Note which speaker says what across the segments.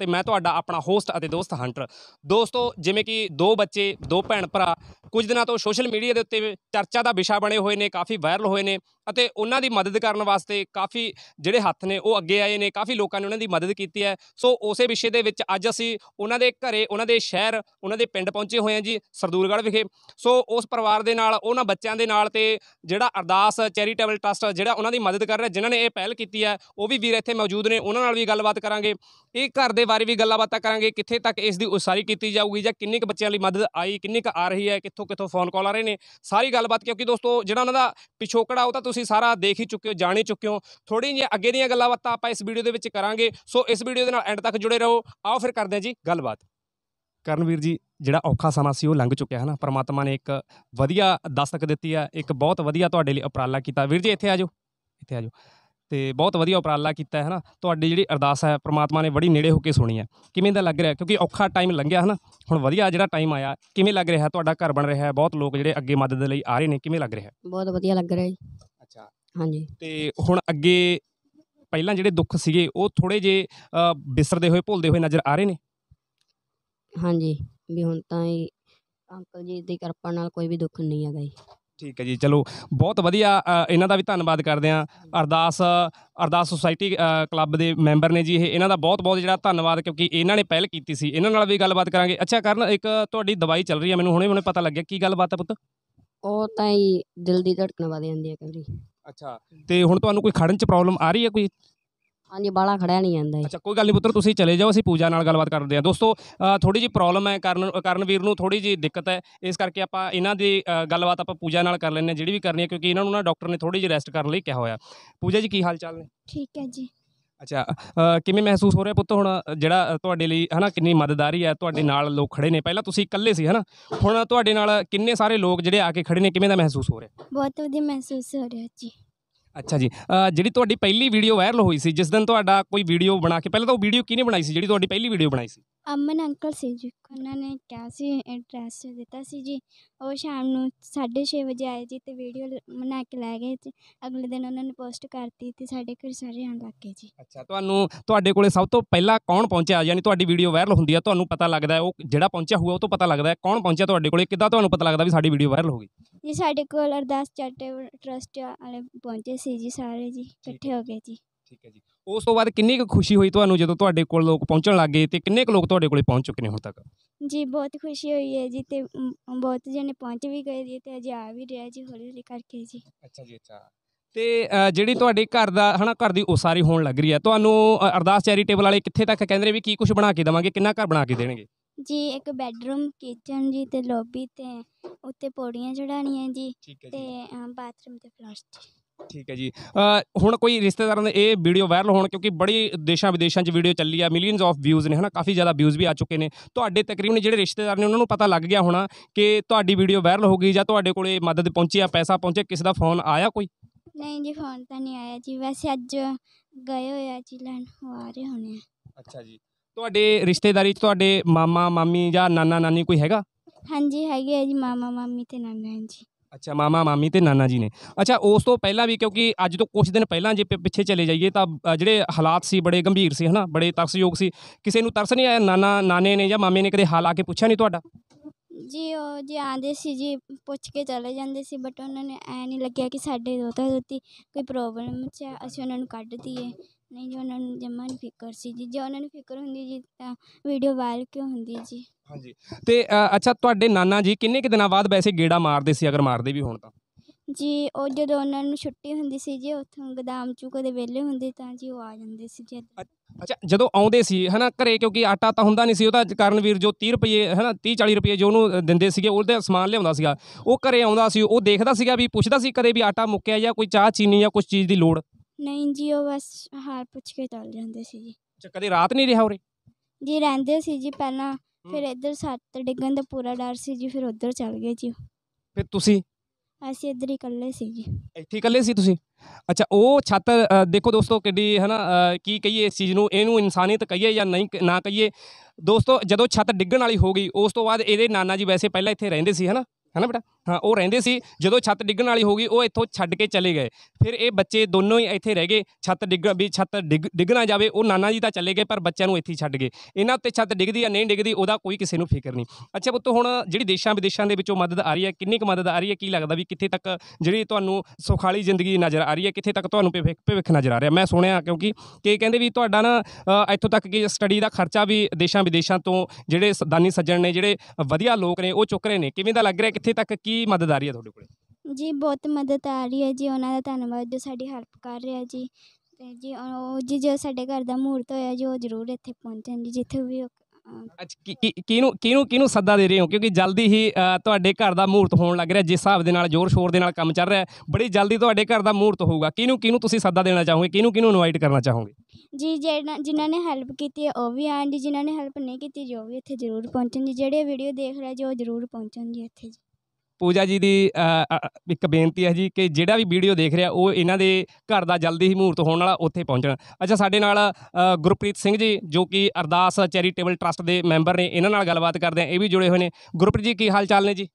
Speaker 1: ਤੇ ਮੈਂ ਤੁਹਾਡਾ ਆਪਣਾ ਹੋਸਟ ਅਤੇ ਦੋਸਤ ਹੰਟਰ ਦੋਸਤੋ ਜਿਵੇਂ ਕਿ ਦੋ ਬੱਚੇ ਦੋ ਭੈਣ ਭਰਾ ਕੁਝ ਦਿਨਾਂ ਤੋਂ ਸੋਸ਼ਲ ਮੀਡੀਆ ਦੇ ਉੱਤੇ ਚਰਚਾ ਦਾ ਵਿਸ਼ਾ ਬਣੇ ਹੋਏ ਨੇ ਕਾਫੀ ਵਾਇਰਲ ਹੋਏ ਨੇ ਅਤੇ ਉਹਨਾਂ ਦੀ ਮਦਦ ਕਰਨ ਵਾਸਤੇ ਕਾਫੀ ਜਿਹੜੇ ਹੱਥ ਨੇ ਉਹ ਅੱਗੇ ਆਏ ਨੇ ਕਾਫੀ ਲੋਕਾਂ ਨੇ ਉਹਨਾਂ ਦੀ ਮਦਦ ਕੀਤੀ ਹੈ ਸੋ ਉਸੇ ਵਿਸ਼ੇ ਦੇ ਵਿੱਚ ਅੱਜ ਅਸੀਂ ਉਹਨਾਂ ਦੇ ਘਰੇ ਉਹਨਾਂ ਦੇ ਸ਼ਹਿਰ ਉਹਨਾਂ ਦੇ ਪਿੰਡ ਪਹੁੰਚੇ ਹੋਏ ਹਾਂ ਜੀ ਸਰਦੂਲਗੜ੍ਹ ਵਿਖੇ ਸੋ ਉਸ ਪਰਿਵਾਰ ਦੇ ਨਾਲ ਉਹਨਾਂ ਬੱਚਿਆਂ ਦੇ ਨਾਲ ਤੇ ਜਿਹੜਾ ਅਰਦਾਸ ਚੈਰੀਟੇਬਲ ਟਰਸਟ ਜਿਹੜਾ ਉਹਨਾਂ ਦੀ ਮਦਦ ਕਰ ਰਿਹਾ ਜਿਨ੍ਹਾਂ ਨੇ ਇਹ ਪਹਿਲ ਕੀਤੀ ਹੈ ਉਹ ਵੀ ਵੀਰ ਇੱਥੇ ਮੌਜੂਦ ਨੇ ਉਹਨਾਂ ਨਾਲ ਵੀ ਗੱਲਬਾਤ ਕਰਾਂਗੇ ਇਹ ਘਰ ਦੇ ਬਾਰੇ ਵੀ ਗੱਲਬਾਤਾਂ ਕਰਾਂਗੇ ਕਿੱਥੇ ਤੱਕ ਇਸ ਦੀ ਉਸਾਰੀ ਕੀਤੀ ਜਾਊਗੀ ਜਾਂ ਕਿੰਨੇ ਕੁ ਬੱਚਿਆਂ ਲਈ ਮਦਦ ਆਈ ਕਿੰਨੇ ਕੁ ਆ ਰਹੀ ਹੈ ਕਿੱਥੋਂ ਕਿੱਥੋਂ ਫੋਨ ਕਾਲ ਆ ਰਹੇ ਨੇ ਸਾਰੀ ਗੱਲਬਾਤ ਕਿਉਂਕਿ ਦੋਸਤੋ ਜਿਹੜਾ ਉਹਨਾਂ ਦਾ ਪਿਛੋਕੜਾ ਉਹ ਤਾਂ ਤੁਸੀਂ ਸਾਰਾ ਦੇਖ ਹੀ ਚੁੱਕੇ ਹੋ ਜਾਣ ਹੀ ਚੁੱਕੇ ਹੋ ਥੋੜੀ ਜਿਹੀ ਅੱਗੇ ਦੀਆਂ ਗੱਲਾਂ ਬਾਤਾਂ ਆਪਾਂ ਇਸ ਵੀਡੀਓ ਦੇ ਵਿੱਚ ਕਰਾਂਗੇ ਸੋ ਇਸ ਵੀਡੀਓ ਦੇ ਨਾਲ ਐਂਡ ਤੱਕ ਜੁੜੇ ਰਹੋ ਆਓ ਫਿਰ ਕਰਦੇ ਹਾਂ ਜੀ ਗੱਲਬਾਤ ਕਰਨਵੀਰ ਜੀ ਜਿਹੜਾ ਔਖਾ ਸਮਾਂ ਸੀ ਉਹ ਲੰਘ ਚੁੱਕਿਆ ਹੈ ਨਾ ਪ੍ਰਮਾਤਮਾ ਨੇ ਇੱਕ ਵਧੀਆ ਦਸਤਕ ਦਿੱਤੀ ਆ ਇੱਕ ਬਹੁਤ ਵਧੀਆ ਤੁਹਾਡੇ ਲਈ ਉਪਰਾਲਾ ਕੀਤਾ ਵੀਰ ਜੀ ਇੱਥੇ ਆ ਜਾਓ ਇੱਥੇ ਆ ਜਾਓ ਤੇ ਬਹੁਤ ਵਧੀਆ ਉਪਰਾਲਾ ਕੀਤਾ ਹੈ ਨਾ ਤੁਹਾਡੀ ਜਿਹੜੀ ਅਰਦਾਸ ਹੈ ਪ੍ਰਮਾਤਮਾ ਨੇ ਬੜੀ ਨੇੜੇ ਹੋ ਕੇ ਸੁਣੀ ਹੈ ਕਿਵੇਂ ਦਾ ਲੱਗ ਰਿਹਾ ਕਿਉਂਕਿ ਔਖਾ ਟਾਈਮ ਲੰਘਿਆ ਹੈ ਨਾ ਹੁਣ ਵਧੀਆ ਜਿਹੜਾ ਟਾਈਮ ਆਇਆ ਕਿਵੇਂ ਲੱਗ ਰਿਹਾ ਤੁਹਾਡਾ ਘਰ ਬਣ ਰਿਹਾ ਹੈ ਬਹੁਤ ਲੋਕ ਜਿਹੜੇ ਅੱਗੇ ਮਦਦ ਲਈ ਆ ਰਹੇ ਨੇ ਕਿਵੇਂ ਲੱਗ ਰਿਹਾ
Speaker 2: ਬਹੁਤ ਵਧੀਆ ਲੱਗ ਰਿਹਾ ਜੀ
Speaker 1: ਹਾਂਜੀ ਤੇ ਹੁਣ ਅੱਗੇ ਪਹਿਲਾਂ ਜਿਹੜੇ ਦੁੱਖ ਸੀਗੇ ਉਹ ਥੋੜੇ ਜੇ ਬਿਸਰਦੇ ਹੋਏ ਭੁੱਲਦੇ ਹੋਏ ਨਜ਼ਰ ਆ ਰਹੇ ਨੇ
Speaker 2: ਹਾਂਜੀ ਵੀ ਹੁਣ ਤਾਂ ਇਹ ਅੰਕਲ ਜੀ ਦੀ ਕਿਰਪਾ ਨਾਲ ਕੋਈ ਵੀ ਦੁੱਖ ਨਹੀਂ ਆ ਗਈ
Speaker 1: ਠੀਕ ਹੈ ਜੀ ਚਲੋ ਬਹੁਤ ਵਧੀਆ ਇਹਨਾਂ ਦਾ ਵੀ ਧੰਨਵਾਦ ਕਰਦੇ ਆਂ ਅਰਦਾਸ ਅਰਦਾਸ ਸੁਸਾਇਟੀ ਕਲੱਬ ਦੇ ਮੈਂਬਰ ਨੇ ਜੀ ਇਹ ਇਹਨਾਂ ਦਾ ਬਹੁਤ ਬਹੁਤ ਜਿਹੜਾ ਧੰਨਵਾਦ ਕਿਉਂਕਿ ਇਹਨਾਂ ਨੇ ਪਹਿਲ ਕੀਤੀ ਸੀ ਇਹਨਾਂ ਨਾਲ ਵੀ ਗੱਲਬਾਤ ਕਰਾਂਗੇ ਅੱਛਾ ਕਰਨ ਇੱਕ ਤੁਹਾਡੀ ਦਵਾਈ ਚੱਲ ਰਹੀ ਹੈ ਮੈਨੂੰ ਹੁਣੇ ਹੁਣੇ ਪਤਾ ਲੱਗਿਆ ਕੀ ਗੱਲਬਾਤ ਹੈ ਪੁੱਤ
Speaker 3: ਉਹ
Speaker 2: ਤਾਂ ਹੀ ਦਿਲ ਦੀ ਧੜਕਣ ਵਧ ਜਾਂਦੀ ਹੈ ਕਹਿੰਦੀ ਅੱਛਾ
Speaker 1: ਤੇ ਹੁਣ ਤੁਹਾਨੂੰ ਕੋਈ ਖੜਨ ਚ ਪ੍ਰੋਬਲਮ ਆ ਰਹੀ ਹੈ ਕੋਈ ਹਾਂਜੀ ਬਾਲਾ ਖੜਿਆ ਨਹੀਂ ਜਾਂਦਾ ਅੱਛਾ ਕੋਈ ਗੱਲ ਨਹੀਂ ਪੁੱਤਰ ਤੁਸੀਂ ਚਲੇ ਜਾਓ ਅਸੀਂ ਪੂਜਾ ਨਾਲ ਗੱਲਬਾਤ ਕਰਦੇ ਹਾਂ ਦੋਸਤੋ ਥੋੜੀ ਜੀ ਪ੍ਰੋਬਲਮ ਹੈ ਕਰਨ ਕਰਨਵੀਰ ਨੂੰ ਥੋੜੀ ਜੀ ਦਿੱਕਤ ਹੈ ਇਸ ਕਰਕੇ ਆਪਾਂ ਇਹਨਾਂ ਦੀ ਗੱਲਬਾਤ ਆਪਾਂ ਪੂਜਾ ਨਾਲ ਕਰ ਲੈਂਦੇ ਹਾਂ ਜਿਹੜੀ ਵੀ ਕਰਨੀ ਹੈ ਕਿਉਂਕਿ ਇਹਨਾਂ ਨੂੰ ਨਾ ਡਾਕਟਰ ਨੇ ਥੋੜੀ ਜੀ ਰੈਸਟ ਕਰਨ ਲਈ ਕਿਹਾ ਹੋਇਆ ਪੂਜਾ ਜੀ ਕੀ ਹਾਲ ਚਾਲ ਨੇ ਠੀਕ ਹੈ ਜੀ ਅੱਛਾ ਕਿਵੇਂ ਮਹਿਸੂਸ ਹੋ ਰਿਹਾ ਪੁੱਤ ਹੁਣ ਜਿਹੜਾ ਤੁਹਾਡੇ ਲਈ ਹਨਾ ਕਿੰਨੀ ਮਦਦਦਾਰੀ ਹੈ ਤੁਹਾਡੇ ਨਾਲ ਲੋਕ ਖੜੇ ਨੇ ਪਹਿਲਾਂ ਤੁਸੀਂ ਇਕੱਲੇ ਸੀ ਹਨਾ ਹੁਣ ਤੁਹਾਡੇ ਨਾਲ ਕਿੰਨੇ ਸਾਰੇ ਲੋਕ ਜਿਹੜੇ ਆ ਕੇ ਖੜੇ ਨੇ ਕਿਵੇਂ ਦਾ ਮਹਿਸੂਸ ਹੋ ਰਿਹਾ
Speaker 2: ਬਹੁਤ ਵਧੀਆ ਮਹਿਸੂਸ ਹੋ ਰਿਹਾ ਜੀ
Speaker 1: ਅੱਛਾ ਜੀ ਜਿਹੜੀ ਤੁਹਾਡੀ ਪਹਿਲੀ ਵੀਡੀਓ ਵਾਇਰਲ ਹੋਈ ਸੀ ਜਿਸ ਦਿਨ ਤੁਹਾਡਾ ਕੋਈ ਵੀਡੀਓ ਬਣਾ ਕੇ ਪਹਿਲਾਂ ਤਾਂ ਉਹ ਵੀਡੀਓ ਕਿਹਨੇ ਬਣਾਈ ਸੀ ਜਿਹੜੀ ਤੁਹਾਡੀ ਪਹਿਲੀ ਵੀਡੀਓ ਬਣਾਈ ਸੀ
Speaker 2: ਅਮਨ ਅੰਕਲ ਸੀ ਜੀ ਉਹਨਾਂ ਨੇ ਕਿਹਾ ਸੀ ਐਡਰੈਸ ਦਿੱਤਾ ਸੀ ਜੀ ਉਹ ਸ਼ਾਮ ਨੂੰ 6:30 ਵਜੇ ਆਏ ਜੀ ਤੇ ਵੀਡੀਓ ਬਣਾ ਕੇ ਲੈ ਗਏ ਤੇ ਅਗਲੇ ਦਿਨ ਉਹਨਾਂ ਨੇ ਪੋਸਟ ਕਰਤੀ ਤੇ ਸਾਡੇ ਘਰ ਸਾਰੇ ਆਣ ਲੱਗ ਗਏ ਜੀ ਅੱਛਾ
Speaker 1: ਤੁਹਾਨੂੰ ਤੁਹਾਡੇ ਕੋਲੇ ਸਭ ਤੋਂ ਪਹਿਲਾਂ ਕੌਣ ਪਹੁੰਚਿਆ ਯਾਨੀ ਤੁਹਾਡੀ ਵੀਡੀਓ ਵਾਇਰਲ ਹੁੰਦੀ ਆ ਤੁਹਾਨੂੰ ਪਤਾ ਲੱਗਦਾ ਹੈ ਉਹ ਜਿਹੜਾ ਪਹੁੰਚਿਆ ਹੋਊ ਉਹ ਤੋਂ ਪਤਾ ਲੱਗਦਾ ਹੈ ਕੌਣ ਪਹੁੰਚਿਆ ਤੁਹਾਡੇ ਕੋਲੇ ਕਿੱਦਾਂ ਤੁਹਾਨੂੰ ਪਤਾ ਲੱਗਦਾ ਵੀ ਸਾਡੀ ਵੀਡੀਓ ਵਾਇਰਲ ਹੋ ਗਈ
Speaker 2: ਜੀ ਸਾਡੇ ਕੋਲ ਅਰਦਾਸ ਚੈਰਿਟੇਬਲ ਟਰਸਟ ਵਾਲੇ ਪਹੁੰਚੇ ਸੀ ਜੀ ਸਾਰੇ ਜੀ ਇਕੱਠੇ ਹੋ ਗਏ ਜੀ ਠੀਕ
Speaker 1: ਹੈ ਜੀ ਉਸ ਤੋਂ ਬਾਅਦ ਕਿੰਨੀ ਕੁ ਖੁਸ਼ੀ ਹੋਈ ਤੁਹਾਨੂੰ ਜਦੋਂ ਤੁਹਾਡੇ ਕੋਲ ਲੋਕ ਪਹੁੰਚਣ ਲੱਗ ਗਏ ਤੇ ਕਿੰਨੇ ਕੁ ਲੋਕ ਤੁਹਾਡੇ ਕੋਲੇ ਪਹੁੰਚ ਚੁੱਕੇ ਨੇ ਹੁਣ ਤੱਕ
Speaker 2: ਜੀ ਬਹੁਤ ਖੁਸ਼ੀ ਹੋਈ ਹੈ ਜੀ ਤੇ ਬਹੁਤ ਜਣੇ ਪਹੁੰਚ ਵੀ ਗਏ ਜੀ ਤੇ ਅਜੇ ਆ ਵੀ ਰਿਹਾ ਜੀ ਹੌਲੀ ਹੌਲੀ ਕਰਕੇ ਜੀ ਅੱਛਾ ਜੀ ਅੱਛਾ
Speaker 1: ਤੇ ਜਿਹੜੀ ਤੁਹਾਡੇ ਘਰ ਦਾ ਹਨਾ ਘਰ ਦੀ ਉਸਾਰੀ ਹੋਣ ਲੱਗ ਰਹੀ ਹੈ ਤੁਹਾਨੂੰ ਅਰਦਾਸ ਚੈਰੀਟੇਬਲ ਵਾਲੇ ਕਿੱਥੇ ਤੱਕ ਕਹਿੰਦੇ ਨੇ ਵੀ ਕੀ ਕੁਝ ਬਣਾ ਕੇ ਦੇਵਾਂਗੇ ਕਿੰਨਾ ਘਰ ਬਣਾ ਕੇ ਦੇਣਗੇ
Speaker 2: ਜੀ ਇੱਕ ਬੈੱਡਰੂਮ ਕਿਚਨ ਜੀ ਤੇ ਲੌਬੀ ਤੇ ਉੱਤੇ ਪੌੜੀਆਂ ਚੜਾਣੀਆਂ ਜੀ ਤੇ ਬਾਥਰੂਮ ਤੇ ਫਲਸ਼ ਜੀ
Speaker 1: ਠੀਕ ਹੈ ਜੀ ਹੁਣ ਕੋਈ ਰਿਸ਼ਤੇਦਾਰਾਂ ਦੇ ਇਹ ਵੀਡੀਓ ਵਾਇਰਲ ਹੋਣ ਕਿਉਂਕਿ ਬੜੀ ਦੇਸ਼ਾਂ ਵਿਦੇਸ਼ਾਂ 'ਚ ਵੀਡੀਓ ਚੱਲੀ ਆ ਮਿਲੀਅਨਸ ਆਫ ਵਿਊਜ਼ ਨੇ ਹਨਾ ਕਾਫੀ ਜ਼ਿਆਦਾ ਵਿਊਜ਼ ਵੀ ਆ ਚੁੱਕੇ ਨੇ ਤੁਹਾਡੇ ਤਕਰੀਬਨ ਜਿਹੜੇ ਰਿਸ਼ਤੇਦਾਰ ਨੇ ਉਹਨਾਂ ਨੂੰ ਪਤਾ ਲੱਗ ਗਿਆ ਹੋਣਾ ਕਿ ਤੁਹਾਡੀ ਵੀਡੀਓ ਵਾਇਰਲ ਹੋ ਗਈ ਜਾਂ ਤੁਹਾਡੇ ਕੋਲੇ ਮਦਦ ਪਹੁੰਚੀ ਆ ਪੈਸਾ ਪਹੁੰਚੇ ਕਿਸੇ ਦਾ ਫੋਨ ਆਇਆ ਕੋਈ
Speaker 2: ਨਹੀਂ ਜੀ ਫੋਨ ਤਾਂ ਨਹੀਂ ਆਇਆ ਜੀ ਵੈਸੇ ਅੱਜ ਗਏ ਹੋਏ ਆ ਜੀ ਲੈਣ ਆ ਰਹੇ ਹੋਣੇ ਅੱਛਾ ਜੀ
Speaker 1: ਤੁਹਾਡੇ ਰਿਸ਼ਤੇਦਾਰੀ 'ਚ ਤੁਹਾਡੇ ਮਾਮਾ ਮਾਮੀ ਜਾਂ ਨਾਨਾ ਨਾਨੀ ਕੋਈ ਹੈਗਾ
Speaker 2: ਹਾਂਜੀ ਹੈਗੇ ਆ ਜੀ ਮਾਮਾ ਮਾਮੀ ਤੇ ਨਾਨਾ ਜੀ
Speaker 1: ਅੱਛਾ ਮਾਮਾ ਮਾਮੀ ਤੇ ਨਾਨਾ ਜੀ ਨੇ ਅੱਛਾ ਉਸ ਤੋਂ ਪਹਿਲਾਂ ਵੀ ਕਿਉਂਕਿ ਅੱਜ ਤੋਂ ਕੁਝ ਦਿਨ ਪਹਿਲਾਂ ਜੇ ਪਿੱਛੇ ਚਲੇ ਜਾਈਏ ਤਾਂ ਜਿਹੜੇ ਹਾਲਾਤ ਸੀ ਬੜੇ ਗੰਭੀਰ ਸੀ ਹਨਾ ਬੜੇ ਤਰਸਯੋਗ ਸੀ ਕਿਸੇ ਨੂੰ ਤਰਸ ਨਹੀਂ ਆਇਆ ਨਾਨਾ ਨਾਨੇ ਨੇ ਜਾਂ ਮਾਮੇ ਨੇ ਕਦੇ ਹਾਲ ਆ ਕੇ ਪੁੱਛਿਆ ਨਹੀਂ ਤੁਹਾਡਾ
Speaker 2: ਜੀ ਉਹ ਜੀ ਆਂਦੇ ਸੀ ਜੀ ਪੁੱਛ ਕੇ ਚਲੇ ਜਾਂਦੇ ਸੀ ਬਟ ਉਹਨਾਂ ਨੇ ਐ ਨਹੀਂ ਲੱਗਿਆ ਕਿ ਸਾਡੇ ਦੋਤਾ ਦੋਤੀ ਕੋਈ ਪ੍ਰੋਬਲਮ ਚ ਅਸੀਂ ਉਹਨਾਂ ਨੂੰ ਕੱਢ ਦਈਏ ਨਹੀਂ ਜੀ ਉਹਨਾਂ ਨੂੰ ਜਮਾਂ ਨਹੀਂ ਫਿਕਰ ਸੀ ਜੀ ਜੇ ਉਹਨਾਂ ਨੂੰ ਫਿਕਰ ਹੁੰਦੀ ਜੀ ਤਾਂ ਵੀਡੀਓ ਵਾਇਰਲ ਕਿਉਂ ਹੁੰਦੀ ਜੀ ਹਾਂਜੀ
Speaker 1: ਤੇ ਅ, ਅੱਛਾ ਤੁਹਾਡੇ ਨਾਨਾ ਜੀ ਕਿੰਨੇ ਕਿ ਦਿਨਾਂ ਬਾਅਦ ਵੈਸੇ ਗੇੜਾ ਮਾਰਦੇ ਸੀ ਅਗਰ ਮਾਰਦੇ ਵੀ ਹੋਣ ਤਾਂ
Speaker 2: ਜੀ ਉਹ ਜਦੋਂ ਉਹਨਾਂ ਨੂੰ ਛੁੱਟੀ ਹੁੰਦੀ ਸੀ ਜੀ ਉੱਥੋਂ ਗਦਾਮ ਚੋਂ ਕਦੇ ਵੇਲੇ ਹੁੰਦੇ ਤਾਂ ਜੀ ਉਹ ਆ ਜਾਂਦੇ ਸੀ ਜੀ
Speaker 1: ਅੱਛਾ ਜਦੋਂ ਆਉਂਦੇ ਸੀ ਹਨਾ ਘਰੇ ਕਿਉਂਕਿ ਆਟਾ ਤਾਂ ਹੁੰਦਾ ਨਹੀਂ ਸੀ ਉਹ ਤਾਂ ਵੀਰ ਜੋ 30 ਰੁਪਏ ਹਨਾ 30 40 ਰੁਪਏ ਜੋ ਉਹਨੂੰ ਦਿੰਦੇ ਸੀਗੇ ਉਹਦੇ ਸਮਾਨ ਲਿਆਉਂਦਾ ਸੀਗਾ ਉਹ ਘਰੇ ਆਉਂਦਾ ਸੀ ਉਹ ਦੇਖਦਾ ਸੀਗਾ ਵੀ ਪੁੱਛਦਾ ਸੀ ਕਦੇ ਵੀ ਆਟਾ ਮੁੱਕਿਆ ਜਾਂ ਕੋਈ ਚਾਹ ਚੀਨੀ ਜਾਂ ਕੁਝ ਚੀਜ਼ ਦੀ ਲੋੜ
Speaker 2: ਨਹੀਂ ਜੀ ਉਹ ਬਸ ਹਾਲ ਪੁੱਛ ਕੇ ਚੱਲ ਜਾਂਦੇ ਸੀ ਜੀ ਅੱਛਾ
Speaker 1: ਕਦੇ ਰਾਤ ਨਹੀਂ ਰਿਹਾ ਉਰੇ
Speaker 2: ਜੀ ਰਹਿੰਦੇ ਸੀ ਜੀ ਪਹਿਲਾਂ ਫਿਰ ਇੱਧਰ ਸੱਤ ਡਿੱਗਣ ਦਾ ਪੂਰਾ ਡਰ ਸੀ ਜੀ ਫਿਰ ਉੱਧਰ ਚੱਲ ਗਏ ਜੀ
Speaker 1: ਫਿਰ ਤੁਸੀਂ
Speaker 2: ਅਸੀਂ ਇੱਧਰ ਹੀ ਇਕੱਲੇ ਸੀ ਜੀ
Speaker 1: ਇੱਥੇ ਇਕੱਲੇ ਸੀ ਤੁਸੀਂ ਅੱਛਾ ਉਹ ਛੱਤ ਦੇਖੋ ਦੋਸਤੋ ਕਿੱਡੀ ਹੈ ਨਾ ਕੀ ਕਹੀਏ ਇਸ ਚੀਜ਼ ਨੂੰ ਇਹਨੂੰ ਇਨਸਾਨੀਅਤ ਕਹੀਏ ਜਾਂ ਨਹੀਂ ਨਾ ਕਹੀਏ ਦੋਸਤੋ ਜਦੋਂ ਛੱਤ ਡਿੱਗਣ ਵਾਲੀ ਹੋ ਗਈ ਉਸ ਤੋਂ ਬਾਅਦ ਇਹਦੇ ਨਾਨਾ ਜੀ ਵੈਸੇ ਪਹਿਲਾਂ ਇੱਥੇ ਰਹਿੰਦੇ ਸੀ ਹੈਨਾ ਹੈਨਾ ਬੇਟਾ ਉਹ ਰਹਿੰਦੇ ਸੀ ਜਦੋਂ ਛੱਤ ਡਿੱਗਣ ਵਾਲੀ ਹੋ ਗਈ ਉਹ ਇੱਥੋਂ ਛੱਡ ਕੇ ਚਲੇ ਗਏ ਫਿਰ ਇਹ ਬੱਚੇ ਦੋਨੋਂ ਹੀ ਇੱਥੇ ਰਹਿ ਗਏ ਛੱਤ ਡਿੱਗ ਵੀ ਛੱਤ ਡਿੱਗ ਜਾਵੇ ਉਹ ਨਾਨਾ ਜੀ ਤਾਂ ਚਲੇ ਗਏ ਪਰ ਬੱਚਿਆਂ ਨੂੰ ਇੱਥੇ ਛੱਡ ਗਏ ਇਹਨਾਂ ਉੱਤੇ ਛੱਤ ਡਿੱਗਦੀ ਆ ਨਹੀਂ ਡਿੱਗਦੀ ਉਹਦਾ ਕੋਈ ਕਿਸੇ ਨੂੰ ਫਿਕਰ ਨਹੀਂ ਅੱਛਾ ਪੁੱਤ ਹੁਣ ਜਿਹੜੀ ਦੇਸ਼ਾਂ ਵਿਦੇਸ਼ਾਂ ਦੇ ਵਿੱਚੋਂ ਮਦਦ ਆ ਰਹੀ ਹੈ ਕਿੰਨੀ ਕੁ ਮਦਦ ਆ ਰਹੀ ਹੈ ਕੀ ਲੱਗਦਾ ਵੀ ਕਿੱਥੇ ਤੱਕ ਜਿਹੜੀ ਤੁਹਾਨੂੰ ਸੁਖਾਲੀ ਜ਼ਿੰਦਗੀ ਨਜ਼ਰ ਆ ਰਹੀ ਹੈ ਕਿੱਥੇ ਤੱਕ ਤੁਹਾਨੂੰ ਭਵਿੱਖ ਨਜ਼ਰ ਆ ਰਿਹਾ ਮੈਂ ਸੁਣਿਆ ਕਿਉਂਕਿ ਕਿ ਕਹਿੰਦੇ ਵੀ ਤੁਹਾਡਾ ਨਾ ਇੱਥੋਂ ਤੱਕ ਕਿ ਸਟੱਡੀ ਦਾ ਖਰਚਾ ਵੀ ਦੇਸ਼ਾਂ ਵਿਦੇਸ਼ਾਂ ਤੋਂ ਜਿਹੜੇ ਦਾਨੀ ਸੱਜਣ ਨੇ ਜਿਹੜੇ ਵਧੀਆ ਲੋਕ ਨੇ ਉਹ ਚੁੱਕ ਰਹੇ ਨੇ ਕਿਵੇਂ ਦਾ ਲੱਗ ਰਿਹਾ ਕਿੱਥੇ ਤੱਕ ਕੀ ਕੀ ਮਦਦ ਆ ਰਹੀ ਹੈ ਤੁਹਾਡੇ
Speaker 2: ਕੋਲੇ ਜੀ ਬਹੁਤ ਮਦਦ ਆ ਰਹੀ ਹੈ ਜੀ ਉਹਨਾਂ ਦਾ ਧੰਨਵਾਦ ਜੋ ਸਾਡੀ ਹੈਲਪ ਕਰ ਰਿਹਾ ਜੀ ਤੇ ਜੀ ਉਹ ਜੀ ਜੋ ਸਾਡੇ ਘਰ ਦਾ ਮਹੂਰਤ ਹੋਇਆ ਜੀ ਉਹ ਜ਼ਰੂਰ ਇੱਥੇ ਪਹੁੰਚਣ ਜੀ ਜਿੱਥੇ ਵੀ ਉਹ-
Speaker 1: ਅੱਜ ਕਿਹਨੂੰ ਕਿਹਨੂੰ ਕਿਹਨੂੰ ਸੱਦਾ ਦੇ ਰਹੇ ਹੋ ਕਿਉਂਕਿ ਜਲਦੀ ਹੀ ਤੁਹਾਡੇ ਘਰ ਦਾ ਮਹੂਰਤ ਹੋਣ ਲੱਗ ਰਿਹਾ ਜਿਸ ਹਿਸਾਬ ਦੇ ਨਾਲ ਜ਼ੋਰ ਸ਼ੋਰ ਦੇ ਨਾਲ ਕੰਮ ਚੱਲ ਰਿਹਾ ਹੈ, ਬੜੀ ਜਲਦੀ ਤੁਹਾਡੇ ਘਰ ਦਾ ਮਹੂਰਤ ਹੋਊਗਾ ਕਿਹਨੂੰ ਕਿਹਨੂੰ ਤੁਸੀਂ ਸੱਦਾ ਦੇਣਾ ਚਾਹੋਗੇ ਕਿਹਨੂੰ ਕਿਹਨੂੰ ਇਨਵਾਈਟ ਕਰਨਾ ਚਾਹੋਗੇ
Speaker 2: ਜੀ ਜਿਹੜਾ ਜਿਨ੍ਹਾਂ ਨੇ ਹੈਲਪ ਕੀਤੀ ਹੈ ਉਹ ਵੀ ਆਣ ਜੀ ਜਿਨ੍ਹਾਂ ਨੇ ਹੈਲਪ ਨਹੀਂ ਕੀਤੀ ਜੋ ਵੀ ਇੱਥੇ ਜ਼ਰੂਰ ਪਹੁੰਚਣ ਜੀ ਜਿਹੜੇ ਵੀਡੀਓ ਦੇਖ ਰਿਹਾ ਜੋ ਜ਼ਰੂਰ ਪਹੁੰਚਣ ਜੀ ਇੱਥੇ ਜੀ
Speaker 1: ਪੂਜਾ ਜੀ ਦੀ ਇੱਕ ਬੇਨਤੀ ਹੈ ਜੀ ਕਿ ਜਿਹੜਾ ਵੀ ਵੀਡੀਓ ਦੇਖ ਰਿਹਾ ਉਹ ਇਹਨਾਂ ਦੇ ਘਰ ਦਾ ਜਲਦੀ ਹੀ ਮਹੂਰਤ ਹੋਣ ਵਾਲਾ ਉੱਥੇ ਪਹੁੰਚਣਾ ਅੱਛਾ ਸਾਡੇ ਨਾਲ ਗੁਰਪ੍ਰੀਤ ਸਿੰਘ ਜੀ ਜੋ ਕਿ ਅਰਦਾਸ ਚੈਰੀਟੇਬਲ ਟਰਸਟ ਦੇ ਮੈਂਬਰ ਨੇ ਇਹਨਾਂ ਨਾਲ ਗੱਲਬਾਤ ਕਰਦੇ ਆ ਇਹ ਵੀ ਜੁੜੇ ਹੋਏ ਨੇ ਗੁਰਪ੍ਰੀਤ ਜੀ ਕੀ ਹਾਲ ਚਾਲ ਨੇ ਜੀ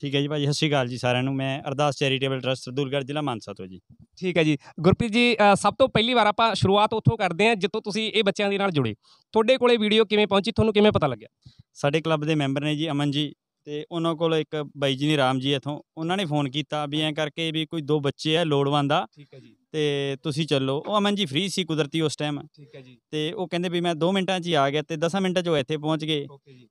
Speaker 1: ਠੀਕ ਹੈ ਜੀ ਭਾਜੀ ਸਤਿ ਸ਼੍ਰੀ ਅਕਾਲ ਜੀ ਸਾਰਿਆਂ ਨੂੰ ਮੈਂ ਅਰਦਾਸ ਚੈਰੀਟੇਬਲ ਟਰਸਟ ਸਰਦੂਲਗੜ੍ਹ ਜ਼ਿਲ੍ਹਾ ਮਾਨਸਾ ਤੋਂ ਜੀ ਠੀਕ ਹੈ ਜੀ ਗੁਰਪ੍ਰੀਤ ਜੀ ਸਭ ਤੋਂ ਪਹਿਲੀ ਵਾਰ ਆਪਾਂ
Speaker 3: ਸ਼ੁਰੂਆਤ ਉੱਥੋਂ ਕਰਦੇ ਆ ਜਿੱਥੋਂ ਤੁਸੀਂ ਇਹ ਬੱਚਿਆਂ ਦੇ ਨਾਲ ਜੁੜੇ ਤੁਹਾਡੇ ਕੋਲੇ ਵੀਡੀਓ ਕਿਵੇਂ ਪਹੁੰਚੀ ਤੁਹਾਨੂੰ ਕਿਵੇਂ ਪਤਾ ਲੱਗਿਆ ਸਾਡੇ ਕਲੱਬ ਦੇ ਮੈਂਬਰ ਨੇ ਜੀ ਅਮਨ ਜੀ ਤੇ ਉਹਨਾਂ ਕੋਲ ਇੱਕ ਬਾਈ ਜੀ ਨੇ ਰਾਮ ਜੀ ਇਥੋਂ ਉਹਨਾਂ ਨੇ ਫੋਨ ਕੀਤਾ ਵੀ ਐਂ ਕਰਕੇ ਵੀ ਕੋਈ ਦੋ ਬੱਚੇ ਆ ਲੋੜਵੰਦ ਆ ਠੀਕ ਹੈ ਜੀ ਤੇ ਤੁਸੀਂ ਚੱਲੋ ਉਹ ਅਮਨ ਜੀ ਫ੍ਰੀ ਸੀ ਕੁਦਰਤੀ ਉਸ ਟਾਈਮ ਠੀਕ ਹੈ ਜੀ ਤੇ ਉਹ ਕਹਿੰਦੇ ਵੀ ਮੈਂ 2 ਮਿੰਟਾਂ 'ਚ ਹੀ ਆ ਗਿਆ ਤੇ 10 ਮਿੰਟਾਂ 'ਚ ਉਹ ਇੱਥੇ ਪਹੁੰਚ ਗਏ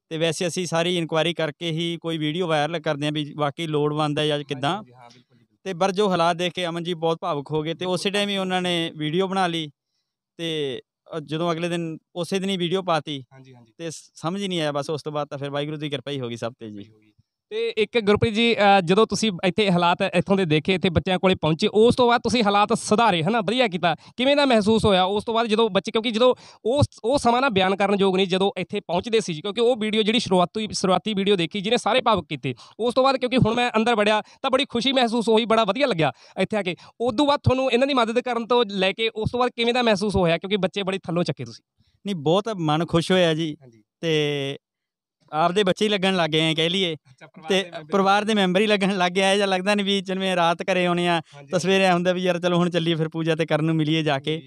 Speaker 3: ਤੇ ਵੈਸੇ ਅਸੀਂ ਸਾਰੀ ਇਨਕੁਆਇਰੀ ਕਰਕੇ ਹੀ ਕੋਈ ਵੀਡੀਓ ਵਾਇਰਲ ਕਰਦੇ ਆ ਵੀ ਵਾਕਈ ਲੋੜਵੰਦ ਆ ਜਾਂ ਕਿਦਾਂ ਹਾਂ ਬਿਲਕੁਲ ਤੇ ਪਰ ਜੋ ਹਾਲਾਤ ਦੇਖ ਕੇ ਅਮਨ ਜੀ ਬਹੁਤ ਭਾਵੁਕ ਹੋ ਗਏ ਤੇ ਉਸੇ ਟਾਈਮ ਹੀ ਉਹਨਾਂ ਨੇ ਵੀਡੀਓ ਬਣਾ ਲਈ ਤੇ ਜਦੋਂ ਅਗਲੇ ਦਿਨ ਉਸੇ ਦਿਨ ਹੀ ਵੀਡੀਓ ਪਾਤੀ ਹਾਂਜੀ ਹਾਂਜੀ ਤੇ ਸਮਝ ਹੀ ਨਹੀਂ ਆਇਆ ਬਸ ਉਸ ਤੋਂ ਬਾਅਦ ਤਾਂ ਫਿਰ ਵਾਹਿਗੁਰੂ ਦੀ ਕਿਰਪਾ ਹੀ ਹੋ ਗਈ ਸਭ ਤੇ ਜੀ
Speaker 1: ਤੇ ਇੱਕ ਗੁਰਪ੍ਰੀਤ ਜੀ ਜਦੋਂ ਤੁਸੀਂ ਇੱਥੇ ਹਾਲਾਤ ਇੱਥੋਂ ਦੇ ਦੇਖੇ ਇੱਥੇ ਬੱਚਿਆਂ ਕੋਲੇ ਪਹੁੰਚੇ ਉਸ ਤੋਂ ਬਾਅਦ ਤੁਸੀਂ ਹਾਲਾਤ ਸੁਧਾਰੇ ਹਨਾ ਵਧੀਆ ਕੀਤਾ ਕਿਵੇਂ ਦਾ ਮਹਿਸੂਸ ਹੋਇਆ ਉਸ ਤੋਂ ਬਾਅਦ ਜਦੋਂ ਬੱਚੇ ਕਿਉਂਕਿ ਜਦੋਂ ਉਸ ਉਹ ਸਮਾਂ ਨਾ ਬਿਆਨ ਕਰਨ ਯੋਗ ਨਹੀਂ ਜਦੋਂ ਇੱਥੇ ਪਹੁੰਚਦੇ ਸੀ ਕਿਉਂਕਿ ਉਹ ਵੀਡੀਓ ਜਿਹੜੀ ਸ਼ੁਰੂਆਤੀ ਸ਼ੁਰੂਆਤੀ ਵੀਡੀਓ ਦੇਖੀ ਜਿਹਨੇ ਸਾਰੇ ਭਾਵਕ ਕੀਤੇ ਉਸ ਤੋਂ ਬਾਅਦ ਕਿਉਂਕਿ ਹੁਣ ਮੈਂ ਅੰਦਰ ਵੜਿਆ ਤਾਂ ਬੜੀ ਖੁਸ਼ੀ ਮਹਿਸੂਸ ਹੋਈ ਬੜਾ ਵਧੀਆ ਲੱਗਿਆ ਇੱਥੇ ਆ ਕੇ ਉਸ ਤੋਂ ਬਾਅਦ ਤੁਹਾਨੂੰ ਇਹਨਾਂ ਦੀ ਮਦਦ ਕਰਨ ਤੋਂ ਲੈ ਕੇ ਉਸ ਤੋਂ ਬਾਅਦ ਕਿਵੇਂ ਦਾ
Speaker 3: ਮਹਿਸੂਸ ਹੋਇਆ ਕਿਉਂਕਿ ਬੱਚੇ ਬੜੀ ਥੱਲੋਂ ਚੱਕੇ ਤੁਸੀਂ ਨਹੀਂ ਬਹੁਤ ਮਨ ਖੁਸ਼ ਹੋਇਆ ਜੀ ਤੇ ਆਪਦੇ ਬੱਚੇ ਹੀ ਲੱਗਣ ਲੱਗ ਗਏ ਐ ਕਹਿ ਲਈਏ ਤੇ ਪਰਿਵਾਰ ਦੇ ਮੈਂਬਰ ਹੀ ਲੱਗਣ ਲੱਗ ਗਿਆ ਜਾਂ ਲੱਗਦਾ ਨਹੀਂ ਵੀ ਜਿਵੇਂ ਰਾਤ ਘਰੇ ਆਉਣੇ ਆ ਤਸਵੀਰਾਂ ਹੁੰਦਾ ਵੀ ਯਾਰ ਚਲੋ ਹੁਣ ਚੱਲੀਏ ਫਿਰ ਪੂਜਾ ਤੇ ਕਰਨ ਨੂੰ ਮਿਲੀਏ ਜਾ ਕੇ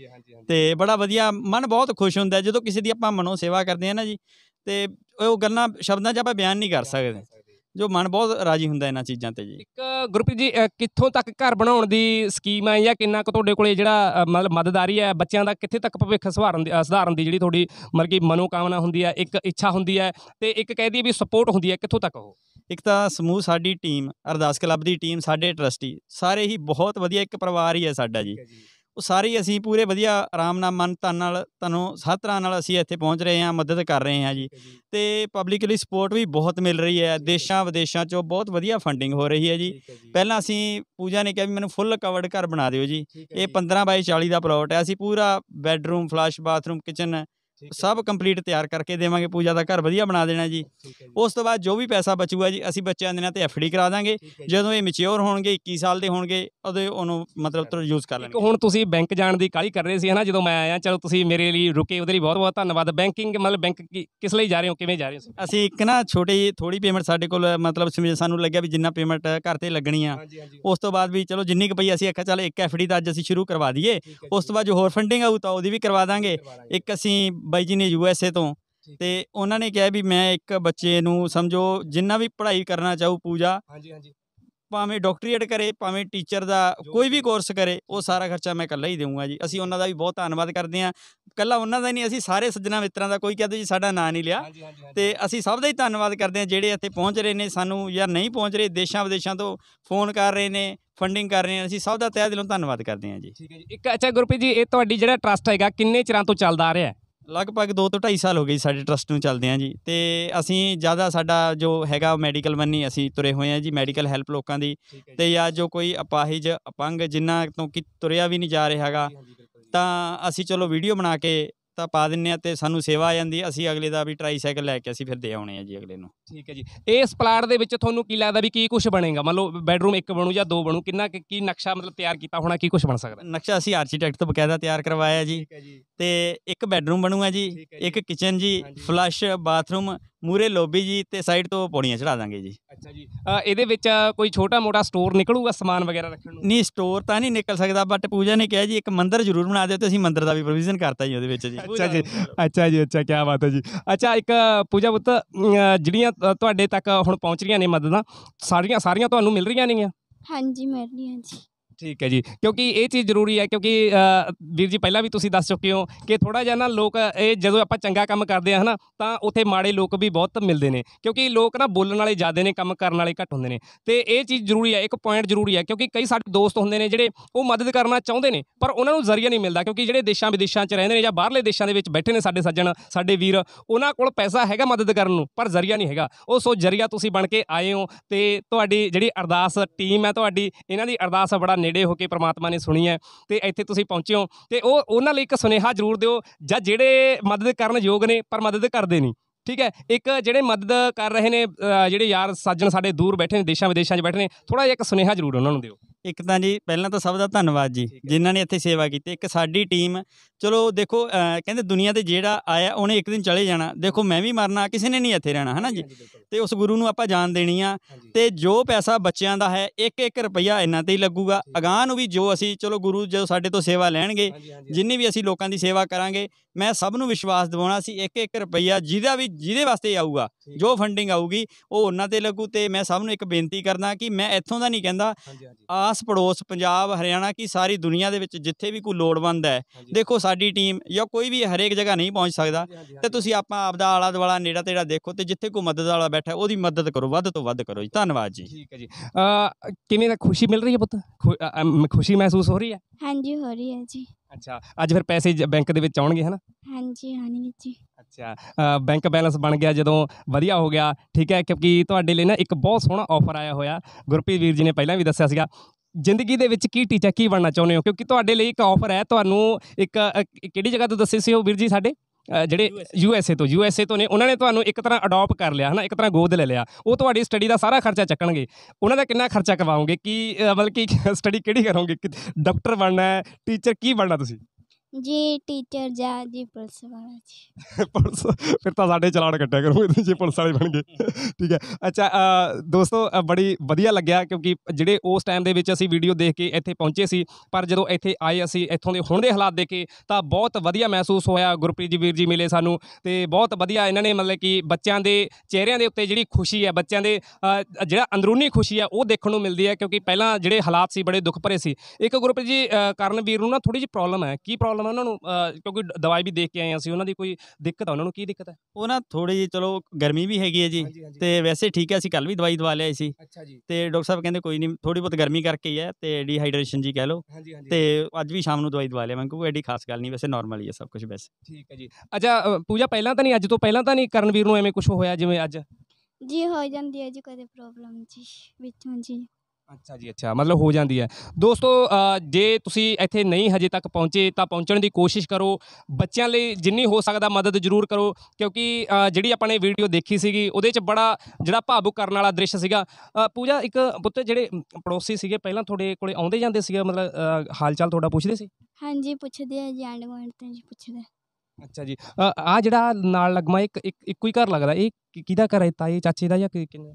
Speaker 3: ਤੇ ਬੜਾ ਵਧੀਆ ਮਨ ਬਹੁਤ ਖੁਸ਼ ਹੁੰਦਾ ਜਦੋਂ ਕਿਸੇ ਦੀ ਆਪਾਂ ਮਨੋਂ ਸੇਵਾ ਕਰਦੇ ਆ ਨਾ ਜੀ ਤੇ ਉਹ ਗੱਲਾਂ ਸ਼ਬਦਾਂ 'ਚ ਆਪਾਂ ਬਿਆਨ ਨਹੀਂ ਕਰ ਸਕਦੇ ਜੋ ਮਨ ਬਹੁਤ ਰਾਜੀ ਹੁੰਦਾ ਇਹਨਾਂ ਚੀਜ਼ਾਂ ਤੇ ਜੀ ਇੱਕ
Speaker 1: ਗੁਰਪ੍ਰੀਤ ਜੀ ਕਿੱਥੋਂ ਤੱਕ ਘਰ ਬਣਾਉਣ ਦੀ ਸਕੀਮ ਹੈ ਜਾਂ ਕਿੰਨਾ ਕੁ ਤੁਹਾਡੇ ਕੋਲੇ ਜਿਹੜਾ ਮਤਲਬ ਮਦਦਦਾਰੀ ਹੈ ਬੱਚਿਆਂ ਦਾ ਕਿੱਥੇ ਤੱਕ ਭਵਿੱਖ ਸੁਧਾਰਨ ਦੀ ਸੁਧਾਰਨ ਦੀ ਜਿਹੜੀ ਤੁਹਾਡੀ ਮਤਲਬ ਕਿ ਮਨੋਕਾਮਨਾ ਹੁੰਦੀ ਹੈ ਇੱਕ ਇੱਛਾ ਹੁੰਦੀ ਹੈ
Speaker 3: ਤੇ ਇੱਕ ਕਹਿ ਦਈਏ ਵੀ ਸਪੋਰਟ ਹੁੰਦੀ ਹੈ ਕਿੱਥੋਂ ਤੱਕ ਉਹ ਇੱਕ ਤਾਂ ਸਮੂਹ ਸਾਡੀ ਟੀਮ ਅਰਦਾਸ ਕਲੱਬ ਦੀ ਟੀਮ ਸਾਡੇ ਟਰਸਟੀ ਸਾਰੇ ਹੀ ਬਹੁਤ ਵਧੀਆ ਇੱਕ ਪਰਿਵਾਰ ਹੀ ਹੈ ਸਾਡਾ ਜੀ ਉਹ ਸਾਰੇ ਅਸੀਂ ਪੂਰੇ ਵਧੀਆ ਆਰਾਮ ਨਾਲ ਮਨ ਤਨ ਨਾਲ ਤੁਹਾਨੂੰ ਹਰ ਤਰ੍ਹਾਂ ਨਾਲ ਅਸੀਂ ਇੱਥੇ ਪਹੁੰਚ ਰਹੇ ਹਾਂ ਮਦਦ ਕਰ ਰਹੇ ਹਾਂ ਜੀ ਤੇ ਪਬਲਿਕਲੀ ਸਪੋਰਟ ਵੀ ਬਹੁਤ ਮਿਲ ਰਹੀ ਹੈ ਦੇਸ਼ਾਂ ਵਿਦੇਸ਼ਾਂ 'ਚੋਂ ਬਹੁਤ ਵਧੀਆ ਫੰਡਿੰਗ ਹੋ ਰਹੀ ਹੈ ਜੀ ਪਹਿਲਾਂ ਅਸੀਂ ਪੂਜਾ ਨੇ ਕਿਹਾ ਵੀ ਮੈਨੂੰ ਫੁੱਲ ਕਵਰਡ ਘਰ ਬਣਾ ਦਿਓ ਜੀ ਇਹ 15 ਬਾਈ 40 ਦਾ ਪਲਾਟ ਹੈ ਅਸੀਂ ਪੂਰਾ ਬੈੱਡਰੂਮ ਫਲਸ਼ ਬਾਥਰੂਮ ਕਿਚਨ ਸਭ ਕੰਪਲੀਟ ਤਿਆਰ ਕਰਕੇ ਦੇਵਾਂਗੇ ਪੂਜਾ ਦਾ ਘਰ ਵਧੀਆ ਬਣਾ ਦੇਣਾ ਜੀ ਉਸ ਤੋਂ ਬਾਅਦ ਜੋ ਵੀ ਪੈਸਾ ਬਚੂਗਾ ਜੀ ਅਸੀਂ ਬੱਚਿਆਂ ਦੇ ਨਾਂ ਤੇ ਐਫਡੀ ਕਰਾ ਦਾਂਗੇ ਜਦੋਂ ਇਹ ਮੈਚਿਓਰ ਹੋਣਗੇ 21 ਸਾਲ ਦੇ ਹੋਣਗੇ ਉਦੋਂ ਉਹਨੂੰ ਮਤਲਬ ਤੁਰ ਯੂਜ਼ ਕਰ ਲੈਣਗੇ ਹੁਣ ਤੁਸੀਂ ਬੈਂਕ ਜਾਣ ਦੀ ਕਾਲੀ ਕਰ ਰਹੇ ਸੀ ਹਨਾ ਜਦੋਂ
Speaker 1: ਮੈਂ ਆਇਆ ਚਲੋ ਤੁਸੀਂ ਮੇਰੇ ਲਈ ਰੁਕੇ ਉਹਦੇ ਲਈ ਬਹੁਤ ਬਹੁਤ ਧੰਨਵਾਦ ਬੈਂਕਿੰਗ ਮਤਲਬ ਬੈਂਕ ਕਿਸ ਲਈ ਜਾ ਰਹੇ ਹੋ ਕਿਵੇਂ ਜਾ ਰਹੇ ਹੋ
Speaker 3: ਅਸੀਂ ਇੱਕ ਨਾ ਛੋਟੀ ਥੋੜੀ ਪੇਮੈਂਟ ਸਾਡੇ ਕੋਲ ਮਤਲਬ ਸਾਨੂੰ ਲੱਗਿਆ ਵੀ ਜਿੰਨਾ ਪੇਮੈਂਟ ਘਰ ਤੇ ਲੱਗਣੀ ਆ ਉਸ ਤੋਂ ਬਾਅਦ ਵੀ ਚਲੋ ਜਿੰਨੀ ਕੁ ਪਈ ਅਸੀਂ ਅੱਖਾ ਚੱਲ ਇੱਕ ਐਫਡੀ ਦਾ ਅੱਜ ਅਸੀਂ ਸ਼ੁਰੂ ਕਰਵਾ ਦਈਏ ਉਸ ਤੋਂ ਬਾਅਦ ਜੋ ਹੋਰ ਫੰਡਿੰਗ ਆਊ ਤਾਂ ਉਹਦੀ ਵੀ ਕਰਵਾ ਦਾਂਗੇ ਇੱਕ ਅਸੀਂ ਬਾਈ ਜੀ ਨੇ ਯੂ ਐਸ ਏ ਤੋਂ ਤੇ ਉਹਨਾਂ ਨੇ ਕਿਹਾ ਵੀ ਮੈਂ ਇੱਕ ਬੱਚੇ ਨੂੰ ਸਮਝੋ ਜਿੰਨਾ ਵੀ ਪੜ੍ਹਾਈ ਕਰਨਾ ਚਾਹੂ ਪੂਜਾ ਹਾਂਜੀ ਹਾਂਜੀ ਭਾਵੇਂ ਡਾਕਟਰੀਏਟ ਕਰੇ ਭਾਵੇਂ ਟੀਚਰ ਦਾ ਕੋਈ ਵੀ ਕੋਰਸ ਕਰੇ ਉਹ ਸਾਰਾ ਖਰਚਾ ਮੈਂ ਇਕੱਲਾ ਹੀ ਦੇਵਾਂਗਾ ਜੀ ਅਸੀਂ ਉਹਨਾਂ ਦਾ ਵੀ ਬਹੁਤ ਧੰਨਵਾਦ ਕਰਦੇ ਹਾਂ ਇਕੱਲਾ ਉਹਨਾਂ ਦਾ ਨਹੀਂ ਅਸੀਂ ਸਾਰੇ ਸੱਜਣਾ ਮਿੱਤਰਾਂ ਦਾ ਕੋਈ ਕਹਦੇ ਜੀ ਸਾਡਾ ਨਾਂ ਨਹੀਂ ਲਿਆ ਤੇ ਅਸੀਂ ਸਭ ਦਾ ਹੀ ਧੰਨਵਾਦ ਕਰਦੇ ਹਾਂ ਜਿਹੜੇ ਇੱਥੇ ਪਹੁੰਚ ਰਹੇ ਨੇ ਸਾਨੂੰ ਜਾਂ ਨਹੀਂ ਪਹੁੰਚ ਰਹੇ ਦੇਸ਼ਾਂ ਵਿਦੇਸ਼ਾਂ ਤੋਂ ਫੋਨ ਕਰ ਰਹੇ ਨੇ ਫੰਡਿੰਗ ਕਰ ਰਹੇ ਨੇ ਅਸੀਂ ਸਭ ਦਾ ਤਹਿ ਦਿਲੋਂ ਧੰਨਵਾਦ ਕਰਦੇ ਹਾਂ ਜੀ ਠੀਕ ਹੈ ਜੀ
Speaker 1: ਇੱਕ ਅੱਛਾ ਗੁਰਪ੍ਰੀਤ ਜੀ ਇਹ ਤੁਹਾਡੀ ਜਿਹੜਾ ਟਰਸਟ ਹੈਗਾ ਕਿੰਨੇ ਚਿਰਾਂ ਤੋਂ ਚੱਲਦਾ ਆ ਰਿਹਾ ਹੈ
Speaker 3: ਲਗਭਗ 2 ਤੋਂ 2.5 ਸਾਲ ਹੋ ਗਏ ਸਾਡੇ ਟਰਸਟ ਨੂੰ ਚੱਲਦੇ ਆਂ ਜੀ ਤੇ ਅਸੀਂ ਜਿਆਦਾ ਸਾਡਾ ਜੋ ਹੈਗਾ ਮੈਡੀਕਲ ਮੰਨੀ ਅਸੀਂ ਤੁਰੇ ਹੋਏ ਆਂ ਜੀ ਮੈਡੀਕਲ ਹੈਲਪ ਲੋਕਾਂ ਦੀ ਤੇ ਜਾਂ ਜੋ ਕੋਈ ਅਪਾਹਿਜ ਅਪੰਗ ਜਿਨ੍ਹਾਂ ਤੋਂ ਕਿ ਤੁਰਿਆ ਵੀ ਨਹੀਂ ਜਾ ਰਿਹਾਗਾ ਤਾਂ ਅਸੀਂ ਚਲੋ ਵੀਡੀਓ ਬਣਾ ਕੇ ਤਾਂ ਪਾ ਦਿੰਨੇ ਆ ਤੇ ਸਾਨੂੰ ਸੇਵਾ ਆ ਜਾਂਦੀ ਅਸੀਂ ਅਗਲੇ ਦਾ ਵੀ ਟ੍ਰਾਈਸਾਈਕਲ ਲੈ ਕੇ ਅਸੀਂ ਫਿਰ ਦੇ ਆਉਣੇ ਆ ਜੀ ਅਗਲੇ ਨੂੰ ਠੀਕ ਹੈ ਜੀ ਇਸ ਪਲਾਟ ਦੇ ਵਿੱਚ ਤੁਹਾਨੂੰ ਕੀ ਲੱਗਦਾ ਵੀ ਕੀ ਕੁਝ ਬਣੇਗਾ ਮੰਨ ਲਓ ਬੈਡਰੂਮ ਇੱਕ ਬਣੂ ਜਾਂ ਦੋ ਬਣੂ ਕਿੰਨਾ ਕੀ ਨਕਸ਼ਾ ਮਤਲਬ ਤਿਆਰ ਕੀਤਾ ਹੋਣਾ ਕੀ ਕੁਝ ਬਣ ਸਕਦਾ ਨਕਸ਼ਾ ਅਸੀਂ ਆਰਕੀਟੈਕਟ ਤੋਂ ਬਕਾਇਦਾ ਤਿਆਰ ਕਰਵਾਇਆ ਜੀ ਤੇ ਇੱਕ ਬੈੱਡਰੂਮ ਬਣੂਗਾ ਜੀ ਇੱਕ ਕਿਚਨ ਜੀ ਫਲਸ਼ ਬਾਥਰੂਮ ਮੂਰੇ ਲੋਬੀ ਜੀ ਤੇ ਸਾਈਡ ਤੋਂ ਪੌੜੀਆਂ ਚੜਾ ਦਾਂਗੇ ਜੀ ਅੱਛਾ ਜੀ ਇਹਦੇ ਵਿੱਚ ਕੋਈ ਛੋਟਾ ਮੋਟਾ ਸਟੋਰ ਨਿਕਲੂਗਾ ਸਮਾਨ ਵਗੈਰਾ ਰੱਖਣ ਨੂੰ ਨਹੀਂ ਸਟੋਰ ਤਾਂ ਨਹੀਂ ਨਿਕਲ ਸਕਦਾ ਬਟ ਪੂਜਾ ਨੇ ਕਿਹਾ ਜੀ ਇੱਕ ਮੰਦਿਰ ਜ਼ਰੂਰ ਬਣਾ ਦਿਓ ਤੇ ਅਸੀਂ ਮੰਦਿਰ ਦਾ ਵੀ ਪ੍ਰੋਵੀਜ਼ਨ ਕਰਤਾ ਜੀ ਉਹਦੇ ਵਿੱਚ ਜੀ ਅੱਛਾ ਜੀ ਅੱਛਾ ਜੀ ਅੱਛਾ ਕੀ ਬਾਤ ਹੈ ਜੀ ਅੱਛਾ ਇੱਕ ਪੂਜਾ ਪੁੱਤ
Speaker 1: ਜਿਹੜੀਆਂ ਤੁਹਾਡੇ ਤੱਕ ਹੁਣ ਪਹੁੰਚ ਰਹੀਆਂ ਨੇ ਮਦਦਾਂ ਸਾਰੀਆਂ ਸਾਰੀਆਂ ਤੁਹਾਨੂੰ ਮਿਲ ਰਹੀਆਂ ਨੇਗੀਆਂ
Speaker 2: ਹਾਂਜੀ ਮਿਲ ਰਹੀਆਂ ਜੀ
Speaker 1: ਠੀਕ ਹੈ ਜੀ ਕਿਉਂਕਿ ਇਹ ਚੀਜ਼ ਜ਼ਰੂਰੀ ਹੈ ਕਿਉਂਕਿ ਵੀਰ ਜੀ ਪਹਿਲਾਂ ਵੀ ਤੁਸੀਂ ਦੱਸ ਚੁੱਕੇ ਹੋ ਕਿ ਥੋੜਾ ਜਿਹਾ ਨਾ ਲੋਕ ਇਹ ਜਦੋਂ ਆਪਾਂ ਚੰਗਾ ਕੰਮ ਕਰਦੇ ਆ ਹਨਾ ਤਾਂ ਉੱਥੇ ਮਾੜੇ ਲੋਕ ਵੀ ਬਹੁਤ ਮਿਲਦੇ ਨੇ ਕਿਉਂਕਿ ਲੋਕ ਨਾ ਬੋਲਣ ਵਾਲੇ ਜ਼ਿਆਦੇ ਨੇ ਕੰਮ ਕਰਨ ਵਾਲੇ ਘੱਟ ਹੁੰਦੇ ਨੇ ਤੇ ਇਹ ਚੀਜ਼ ਜ਼ਰੂਰੀ ਹੈ ਇੱਕ ਪੁਆਇੰਟ ਜ਼ਰੂਰੀ ਹੈ ਕਿਉਂਕਿ ਕਈ ਸਾਡੇ ਦੋਸਤ ਹੁੰਦੇ ਨੇ ਜਿਹੜੇ ਉਹ ਮਦਦ ਕਰਨਾ ਚਾਹੁੰਦੇ ਨੇ ਪਰ ਉਹਨਾਂ ਨੂੰ ਜ਼ਰੀਆ ਨਹੀਂ ਮਿਲਦਾ ਕਿਉਂਕਿ ਜਿਹੜੇ ਦੇਸ਼ਾਂ ਵਿਦੇਸ਼ਾਂ 'ਚ ਰਹਿੰਦੇ ਨੇ ਜਾਂ ਬਾਹਰਲੇ ਦੇਸ਼ਾਂ ਦੇ ਵਿੱਚ ਬੈਠੇ ਨੇ ਸਾਡੇ ਸੱਜਣ ਸਾਡੇ ਵੀਰ ਉਹਨਾਂ ਕੋਲ ਪੈਸਾ ਹੈਗਾ ਮਦਦ ਕਰਨ ਨੂੰ ਪਰ ਜ਼ਰੀਆ ਨਹੀਂ ਹੈਗਾ ਉਹ ਸੋ ਜ਼ਰੀਆ ਤੁਸੀਂ ਬਣ ਕੇ ਆਏ ਹੋ ਤੇ ਤੁਹਾਡੀ ਜਿਹੜੀ ਅਰਦਾਸ ਟੀਮ ਹੈ ਤੁਹਾਡੀ ਇਹਨਾਂ ਦੀ ਅਰਦਾਸ ਬੜਾ ਨੇੜੇ ਹੋ ਕੇ ਪ੍ਰਮਾਤਮਾ ਨੇ ਸੁਣੀ ਹੈ ਤੇ ਇੱਥੇ ਤੁਸੀਂ ਪਹੁੰਚੇ ਹੋ ਤੇ ਉਹ ਉਹਨਾਂ ਲਈ ਇੱਕ ਸੁਨੇਹਾ ਜ਼ਰੂਰ ਦਿਓ ਜਾਂ ਜਿਹੜੇ ਮਦਦ ਕਰਨ ਯੋਗ ਨੇ ਪਰ ਮਦਦ ਕਰਦੇ ਨਹੀਂ ਠੀਕ ਹੈ ਇੱਕ ਜਿਹੜੇ
Speaker 3: ਮਦਦ ਕਰ ਰਹੇ ਨੇ ਜਿਹੜੇ ਯਾਰ ਸੱਜਣ ਸਾਡੇ ਦੂਰ ਬੈਠੇ ਨੇ ਦੇਸ਼ਾਂ ਵਿਦੇਸ਼ਾਂ 'ਚ ਬੈਠੇ ਨੇ ਥੋੜਾ ਜਿਹਾ ਇੱਕ ਸੁਨੇਹਾ ਜ਼ਰੂਰ ਉਹਨਾਂ ਨੂੰ ਦਿਓ ਇੱਕ ਤਾਂ ਜੀ ਪਹਿਲਾਂ ਤਾਂ ਸਭ ਦਾ ਧੰਨਵਾਦ ਜੀ ਜਿਨ੍ਹਾਂ ਨੇ ਇੱਥੇ ਸੇਵਾ ਕੀਤੀ ਇੱਕ ਸਾਡੀ ਟੀਮ ਚਲੋ ਦੇਖੋ ਕਹਿੰਦੇ ਦੁਨੀਆ ਤੇ ਜਿਹੜਾ ਆਇਆ ਉਹਨੇ ਇੱਕ ਦਿਨ ਚਲੇ ਜਾਣਾ ਦੇਖੋ ਮੈਂ ਵੀ ਮਰਨਾ ਕਿਸੇ ਨੇ ਨਹੀਂ ਇੱਥੇ ਰਹਿਣਾ ਹਨਾ ਜੀ ਤੇ ਉਸ ਗੁਰੂ ਨੂੰ ਆਪਾਂ ਜਾਨ ਦੇਣੀ ਆ ਤੇ ਜੋ ਪੈਸਾ ਬੱਚਿਆਂ ਦਾ ਹੈ ਇੱਕ ਇੱਕ ਰੁਪਈਆ ਇਹਨਾਂ ਤੇ ਹੀ ਲੱਗੂਗਾ ਅਗਾਹ ਨੂੰ ਵੀ ਜੋ ਅਸੀਂ ਚਲੋ ਗੁਰੂ ਜਦੋਂ ਸਾਡੇ ਤੋਂ ਸੇਵਾ ਲੈਣਗੇ ਜਿੰਨੀ ਵੀ ਅਸੀਂ ਲੋਕਾਂ ਦੀ ਸੇਵਾ ਕਰਾਂਗੇ ਮੈਂ ਸਭ ਨੂੰ ਵਿਸ਼ਵਾਸ ਦਿਵਾਉਣਾ ਸੀ ਇੱਕ ਇੱਕ ਰੁਪਈਆ ਜਿਹਦਾ ਵੀ ਜਿਹਦੇ ਵਾਸਤੇ ਆਊਗਾ ਜੋ ਫੰਡਿੰਗ ਆਊਗੀ ਉਹ ਉਹਨਾਂ ਤੇ ਲੱਗੂ ਤੇ ਮੈਂ ਸਭ ਨੂੰ ਇੱਕ ਬੇਨਤੀ ਕਰਦਾ ਕਿ ਮੈਂ ਇੱਥੋਂ ਦਾ ਨਹੀਂ ਕਹਿੰਦਾ ਆ ਆਸ ਪੜੋਸ ਪੰਜਾਬ ਹਰਿਆਣਾ ਕੀ ਸਾਰੀ ਦੁਨੀਆ ਦੇ ਵਿੱਚ ਜਿੱਥੇ ਵੀ ਕੋਈ ਲੋੜਵੰਦ ਹੈ ਦੇਖੋ ਸਾਡੀ ਟੀਮ ਜਾਂ ਕੋਈ ਵੀ ਹਰੇਕ ਜਗ੍ਹਾ ਨਹੀਂ ਪਹੁੰਚ ਸਕਦਾ ਤੇ ਤੁਸੀਂ ਆਪਾਂ ਆਪਦਾ ਆਲਾ ਦਵਾਲਾ ਨੇੜਾ ਤੇੜਾ ਦੇਖੋ ਤੇ ਜਿੱਥੇ ਕੋਈ ਮਦਦ ਵਾਲਾ ਬੈਠਾ ਉਹਦੀ ਮਦਦ ਕਰੋ ਵੱਧ ਤੋਂ ਵੱਧ ਕਰੋ ਜੀ ਧੰਨਵਾਦ ਜੀ ਠੀਕ ਹੈ ਜੀ ਕਿਵੇਂ ਦਾ ਖੁਸ਼ੀ ਮਿਲ ਰਹੀ ਹੈ ਪੁੱਤ ਖੁਸ਼ੀ ਮਹਿਸੂਸ ਹੋ ਰਹੀ ਹੈ
Speaker 2: ਹਾਂਜੀ ਹੋ ਰਹੀ ਹੈ ਜੀ ਅੱਛਾ
Speaker 3: ਅੱਜ ਫਿਰ ਪੈਸੇ
Speaker 1: ਬੈਂਕ ਦੇ ਵਿੱਚ ਆਉਣਗੇ ਹਨਾ
Speaker 2: ਹਾਂਜੀ ਆਣਗੇ ਜੀ ਅੱਛਾ
Speaker 1: ਬੈਂਕ ਬੈਲੈਂਸ ਬਣ ਗਿਆ ਜਦੋਂ ਵਧੀਆ ਹੋ ਗਿਆ ਠੀਕ ਹੈ ਕਿਉਂਕਿ ਤੁਹਾਡੇ ਲਈ ਨਾ ਇੱਕ ਬਹੁਤ ਸੋਹਣਾ ਆਫਰ ਆਇਆ ਹੋਇਆ ਗੁਰਪ੍ਰੀਤ ਵੀਰ ਜੀ ਨੇ ਪਹਿਲਾਂ ਵੀ ਦੱਸਿਆ ਸੀਗਾ ਜ਼ਿੰਦਗੀ ਦੇ ਵਿੱਚ ਕੀ ਟੀਚਾ ਕੀ ਬਣਨਾ ਚਾਹੁੰਦੇ ਹੋ ਕਿਉਂਕਿ ਤੁਹਾਡੇ ਲਈ ਇੱਕ ਆਫਰ ਹੈ ਤੁਹਾਨੂੰ ਇੱਕ ਕਿਹੜੀ ਜਗ੍ਹਾ ਤੋਂ ਦੱਸੇ ਸੀ ਉਹ ਵੀਰ ਜੀ ਸਾਡੇ ਜਿਹੜੇ ਯੂ ਐਸ ਏ ਤੋਂ ਯੂ ਐਸ ਏ ਤੋਂ ਨੇ ਉਹਨਾਂ ਨੇ ਤੁਹਾਨੂੰ ਇੱਕ ਤਰ੍ਹਾਂ ਅਡਾਪ ਕਰ ਲਿਆ ਹਨਾ ਇੱਕ ਤਰ੍ਹਾਂ ਗੋਦ ਲੈ ਲਿਆ ਉਹ ਤੁਹਾਡੀ ਸਟੱਡੀ ਦਾ ਸਾਰਾ ਖਰਚਾ ਚੱਕਣਗੇ ਉਹਨਾਂ ਦਾ ਕਿੰਨਾ ਖਰਚਾ ਕਰਵਾਉਂਗੇ ਕੀ ਮਤਲਬ ਕਿ ਸਟੱਡੀ ਕਿਹੜੀ ਕਰੋਗੇ ਡਾਕਟਰ ਬਣਨਾ ਹੈ ਟੀਚਰ ਕੀ ਬਣਨਾ ਤੁਸੀਂ
Speaker 2: ਜੀ ਟੀਚਰ ਜਾਂ ਜੀ ਪੁਲਿਸ ਵਾਲਾ ਜੀ
Speaker 1: ਪੁਲਿਸ ਫਿਰ ਤਾਂ ਸਾਡੇ ਚਲਾਣ ਕੱਟਿਆ ਕਰੋਗੇ ਜੇ ਪੁਲਿਸ ਵਾਲੇ ਬਣ ਗਏ ਠੀਕ ਹੈ ਅੱਛਾ ਦੋਸਤੋ ਬੜੀ ਵਧੀਆ ਲੱਗਿਆ ਕਿਉਂਕਿ ਜਿਹੜੇ ਉਸ ਟਾਈਮ ਦੇ ਵਿੱਚ ਅਸੀਂ ਵੀਡੀਓ ਦੇਖ ਕੇ ਇੱਥੇ ਪਹੁੰਚੇ ਸੀ ਪਰ ਜਦੋਂ ਇੱਥੇ ਆਏ ਅਸੀਂ ਇੱਥੋਂ ਦੇ ਹੁਣ ਦੇ ਹਾਲਾਤ ਦੇਖ ਕੇ ਤਾਂ ਬਹੁਤ ਵਧੀਆ ਮਹਿਸੂਸ ਹੋਇਆ ਗੁਰਪ੍ਰੀਤ ਜੀ ਵੀਰ ਜੀ ਮਿਲੇ ਸਾਨੂੰ ਤੇ ਬਹੁਤ ਵਧੀਆ ਇਹਨਾਂ ਨੇ ਮਤਲਬ ਕਿ ਬੱਚਿਆਂ ਦੇ ਚਿਹਰਿਆਂ ਦੇ ਉੱਤੇ ਜਿਹੜੀ ਖੁਸ਼ੀ ਹੈ ਬੱਚਿਆਂ ਦੇ ਜਿਹੜਾ ਅੰਦਰੂਨੀ ਖੁਸ਼ੀ ਹੈ ਉਹ ਦੇਖਣ ਨੂੰ ਮਿਲਦੀ ਹੈ ਕਿਉਂਕਿ ਪਹਿਲਾਂ ਜਿਹੜੇ ਹਾਲਾਤ ਸੀ ਬੜੇ ਦੁੱਖ ਭਰੇ ਸੀ ਇੱਕ ਗੁਰਪ੍ਰੀਤ ਜੀ ਕਰਨ ਵੀਰ ਨੂੰ ਨਾ ਥੋੜੀ ਜਿਹੀ ਪ੍ਰੋਬਲਮ ਹੈ ਕੀ ਪ੍ਰੋਬਲਮ ਪ੍ਰੋਬਲਮ ਹੈ ਉਹਨਾਂ ਨੂੰ ਕਿਉਂਕਿ ਦਵਾਈ ਵੀ ਦੇਖ ਕੇ ਆਏ ਆ ਅਸੀਂ ਉਹਨਾਂ ਦੀ ਕੋਈ ਦਿੱਕਤ ਆ ਉਹਨਾਂ ਨੂੰ ਕੀ ਦਿੱਕਤ ਹੈ
Speaker 3: ਉਹ ਨਾ ਥੋੜੀ ਜੀ ਚਲੋ ਗਰਮੀ ਵੀ ਹੈਗੀ ਹੈ ਜੀ ਤੇ ਵੈਸੇ ਠੀਕ ਹੈ ਅਸੀਂ ਕੱਲ ਵੀ ਦਵਾਈ ਦਵਾ ਲਿਆ ਸੀ ਅੱਛਾ ਜੀ ਤੇ ਡਾਕਟਰ ਸਾਹਿਬ ਕਹਿੰਦੇ ਕੋਈ ਨਹੀਂ ਥੋੜੀ ਬਹੁਤ ਗਰਮੀ ਕਰਕੇ ਹੀ ਹੈ ਤੇ ਡੀਹਾਈਡਰੇਸ਼ਨ ਜੀ ਕਹਿ ਲਓ ਤੇ ਅੱਜ ਵੀ ਸ਼ਾਮ ਨੂੰ ਦਵਾਈ ਦਵਾ ਲਿਆ ਮੈਂ ਕਿਉਂਕਿ ਐਡੀ ਖਾਸ ਗੱਲ ਨਹੀਂ ਵੈਸੇ ਨਾਰਮਲ ਹੀ ਹੈ ਸਭ ਕੁਝ ਵੈਸੇ ਠੀਕ ਹੈ ਜੀ
Speaker 1: ਅੱਛਾ ਪੂਜਾ ਪਹਿਲਾਂ ਤਾਂ ਨਹੀਂ ਅੱਜ ਤੋਂ ਪਹਿਲਾਂ ਤਾਂ ਨਹੀਂ ਕਰਨਵੀਰ ਨੂੰ ਐਵੇਂ ਕੁਝ ਹੋਇਆ ਜਿਵੇਂ ਅੱਜ
Speaker 2: ਜੀ ਹੋ ਜਾਂਦੀ ਹੈ ਜੀ ਕਦੇ ਪ੍ਰੋਬਲਮ ਜੀ ਵਿੱਚੋਂ ਜੀ ਅੱਛਾ
Speaker 1: ਜੀ ਅੱਛਾ ਮਤਲਬ ਹੋ ਜਾਂਦੀ ਹੈ ਦੋਸਤੋ ਜੇ ਤੁਸੀਂ ਇੱਥੇ ਨਹੀਂ ਹਜੇ ਤੱਕ ਪਹੁੰਚੇ ਤਾਂ ਪਹੁੰਚਣ ਦੀ ਕੋਸ਼ਿਸ਼ ਕਰੋ ਬੱਚਿਆਂ ਲਈ ਜਿੰਨੀ ਹੋ ਸਕਦਾ ਮਦਦ ਜ਼ਰੂਰ ਕਰੋ ਕਿਉਂਕਿ ਜਿਹੜੀ ਆਪਾਂ ਨੇ ਵੀਡੀਓ ਦੇਖੀ ਸੀਗੀ ਉਹਦੇ 'ਚ ਬੜਾ ਜਿਹੜਾ ਭਾਵੁਕ ਕਰਨ ਵਾਲਾ ਦ੍ਰਿਸ਼ ਸੀਗਾ ਪੂਜਾ ਇੱਕ ਪੁੱਤ ਜਿਹੜੇ ਪੜੋਸੀ ਸੀਗੇ ਪਹਿਲਾਂ ਤੁਹਾਡੇ ਕੋਲੇ ਆਉਂਦੇ ਜਾਂਦੇ ਸੀਗੇ ਮਤਲਬ ਹਾਲਚਾਲ ਹਾਲ ਚਾਲ ਤੁਹਾਡਾ ਪੁੱਛਦੇ ਸੀ
Speaker 2: ਹਾਂਜੀ ਪੁੱਛਦੇ ਆ ਜੀ ਐਂਡ ਗੁਆਂਢ ਤੇ ਜੀ ਪੁੱਛਦੇ
Speaker 1: ਅੱਛਾ ਜੀ ਆ ਜਿਹੜਾ ਨਾਲ ਲਗਮਾ ਇੱਕ ਇੱਕੋ ਹੀ ਘਰ ਲੱਗਦਾ ਇਹ ਕਿਹਦਾ ਘਰ ਹੈ ਤਾਏ ਚਾਚੇ ਦਾ ਜਾਂ ਕਿ- ਕਿਹਨੇ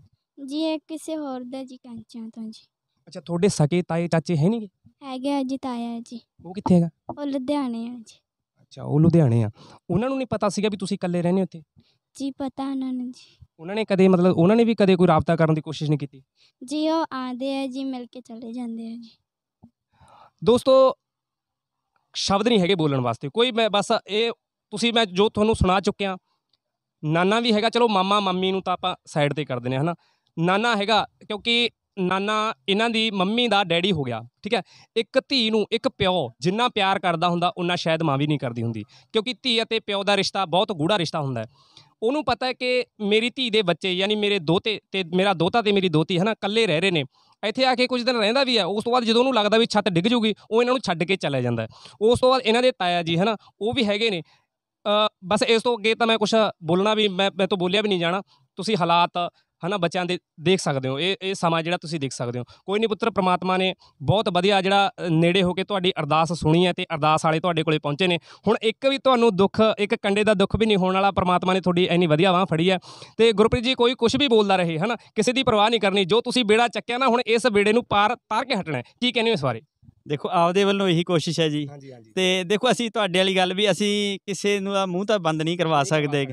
Speaker 2: ਜੀ ਇਹ ਕਿਸੇ ਹੋਰ ਦਾ ਜੀ ਕੰਚਾਂ ਤੋਂ ਜੀ
Speaker 1: ਅੱਛਾ ਤੁਹਾਡੇ ਸਕੇ ਤਾਏ ਚਾਚੇ ਹੈ ਨਹੀਂਗੇ
Speaker 2: ਹੈਗਾ ਜੀ ਤਾਇਆ ਜੀ ਉਹ ਕਿੱਥੇ ਹੈਗਾ ਉਹ ਲੁਧਿਆਣੇ ਆ ਜੀ
Speaker 1: ਅੱਛਾ ਉਹ ਲੁਧਿਆਣੇ ਆ ਉਹਨਾਂ ਨੂੰ ਨਹੀਂ ਪਤਾ ਸੀਗਾ ਵੀ ਤੁਸੀਂ ਇਕੱਲੇ ਰਹਿੰਦੇ ਹੋ ਉੱਥੇ
Speaker 2: ਜੀ ਪਤਾ ਉਹਨਾਂ ਨੂੰ ਜੀ
Speaker 1: ਉਹਨਾਂ ਨੇ ਕਦੇ ਮਤਲਬ ਉਹਨਾਂ ਨੇ ਵੀ ਕਦੇ ਕੋਈ ਰਾਬਤਾ ਕਰਨ ਦੀ ਕੋਸ਼ਿਸ਼ ਨਹੀਂ ਕੀਤੀ
Speaker 2: ਜੀ ਉਹ ਆਂਦੇ ਆ ਜੀ ਮਿਲ ਕੇ ਚਲੇ ਜਾਂਦੇ ਆ ਜੀ
Speaker 1: ਦੋਸਤੋ ਸ਼ਬਦ ਨਹੀਂ ਹੈਗੇ ਬੋਲਣ ਵਾਸਤੇ ਕੋਈ ਮੈਂ ਬਸ ਇਹ ਤੁਸੀਂ ਮੈਂ ਜੋ ਤੁਹਾਨੂੰ ਸੁਣਾ ਚੁੱਕਿਆ ਨਾਨਾ ਵੀ ਹੈਗਾ ਚਲੋ ਮਾਮਾ ਮੰਮੀ ਨੂੰ ਤਾਂ ਆਪਾਂ ਸਾਈਡ ਤੇ ਕਰ ਦਿੰਨੇ ਹਨਾ ਨਾਨਾ ਹੈਗਾ ਕਿਉਂਕਿ ਨਾਨਾ ਇਹਨਾਂ ਦੀ ਮੰਮੀ ਦਾ ਡੈਡੀ ਹੋ ਗਿਆ ਠੀਕ ਹੈ ਇੱਕ ਧੀ ਨੂੰ ਇੱਕ ਪਿਓ ਜਿੰਨਾ ਪਿਆਰ ਕਰਦਾ ਹੁੰਦਾ ਉਹਨਾਂ ਸ਼ਾਇਦ ਮਾਂ ਵੀ ਨਹੀਂ ਕਰਦੀ ਹੁੰਦੀ ਕਿਉਂਕਿ ਧੀ ਅਤੇ ਪਿਓ ਦਾ ਰਿਸ਼ਤਾ ਬਹੁਤ ਗੂੜਾ ਰਿਸ਼ਤਾ ਹੁੰਦਾ ਹੈ ਉਹਨੂੰ ਪਤਾ ਹੈ ਕਿ ਮੇਰੀ ਧੀ ਦੇ ਬੱਚੇ ਯਾਨੀ ਮੇਰੇ ਦੋਤੇ ਤੇ ਮੇਰਾ ਦੋਤਾ ਤੇ ਮੇਰੀ ਦੋਤੀ ਹੈ ਨਾ ਇਕੱਲੇ ਰਹਿ ਰਹੇ ਨੇ ਇੱਥੇ ਆ ਕੇ ਕੁਝ ਦਿਨ ਰਹਿੰਦਾ ਵੀ ਹੈ ਉਸ ਤੋਂ ਬਾਅਦ ਜਦੋਂ ਉਹਨੂੰ ਲੱਗਦਾ ਵੀ ਛੱਤ ਡਿੱਗ ਜੂਗੀ ਉਹ ਇਹਨਾਂ ਨੂੰ ਛੱਡ ਕੇ ਚਲਾ ਜਾਂਦਾ ਉਸ ਤੋਂ ਬਾਅਦ ਇਹਨਾਂ ਦੇ ਤਾਇਆ ਜੀ ਹੈ ਨਾ ਉਹ ਵੀ ਹੈਗੇ ਨੇ ਬਸ ਇਸ ਤੋਂ ਅੱਗੇ ਤਾਂ ਮੈਂ ਕੁਝ ਬੋਲਣਾ ਵੀ ਮੈਂ ਮੈਂ ਤੋਂ ਬੋਲਿਆ ਵੀ ਨਹੀਂ ਜਾਣਾ ਤੁਸੀਂ ਹਾਲਾਤ ਹਨਾ ਬੱਚਿਆਂ ਦੇ ਦੇਖ ਸਕਦੇ ਹੋ ਇਹ ਇਹ ਸਮਾਂ ਜਿਹੜਾ ਤੁਸੀਂ ਦੇਖ ਸਕਦੇ ਹੋ ਕੋਈ ਨਹੀਂ ਪੁੱਤਰ ਪ੍ਰਮਾਤਮਾ ਨੇ ਬਹੁਤ ਵਧੀਆ ਜਿਹੜਾ ਨੇੜੇ ਹੋ ਕੇ ਤੁਹਾਡੀ ਅਰਦਾਸ ਸੁਣੀ ਹੈ ਤੇ ਅਰਦਾਸ ਵਾਲੇ ਤੁਹਾਡੇ ਕੋਲੇ ਪਹੁੰਚੇ ਨੇ ਹੁਣ ਇੱਕ ਵੀ ਤੁਹਾਨੂੰ ਦੁੱਖ ਇੱਕ ਕੰਡੇ ਦਾ ਦੁੱਖ ਵੀ ਨਹੀਂ ਹੋਣ ਵਾਲਾ ਪ੍ਰਮਾਤਮਾ ਨੇ ਤੁਹਾਡੀ ਐਨੀ ਵਧੀਆ ਵਾਹ ਫੜੀ ਹੈ ਤੇ ਗੁਰਪ੍ਰੀਤ ਜੀ ਕੋਈ ਕੁਝ ਵੀ ਬੋਲਦਾ ਰਹੇ ਹਨਾ ਕਿਸੇ ਦੀ ਪਰਵਾਹ ਨਹੀਂ ਕਰਨੀ ਜੋ ਤੁਸੀਂ ਬੇੜਾ ਚੱਕਿਆ ਨਾ ਹੁਣ ਇਸ ਬੇੜੇ ਨੂੰ ਪਾਰ ਤਾਰ
Speaker 3: ਕੇ ਹਟਣਾ ਕੀ ਕਹਿੰਦੇ ਹੋ ਇਸ ਬਾਰੇ ਦੇਖੋ ਆਪਦੇ ਵੱਲੋਂ ਇਹੀ ਕੋਸ਼ਿਸ਼ ਹੈ ਜੀ ਤੇ ਦੇਖੋ ਅਸੀਂ ਤੁਹਾਡੇ ਵਾਲੀ ਗੱਲ ਵੀ ਅਸੀਂ ਕਿਸੇ ਨੂੰ ਦਾ ਮੂੰਹ ਤਾਂ ਬੰਦ ਨਹੀਂ ਕਰਵਾ ਸਕਦੇ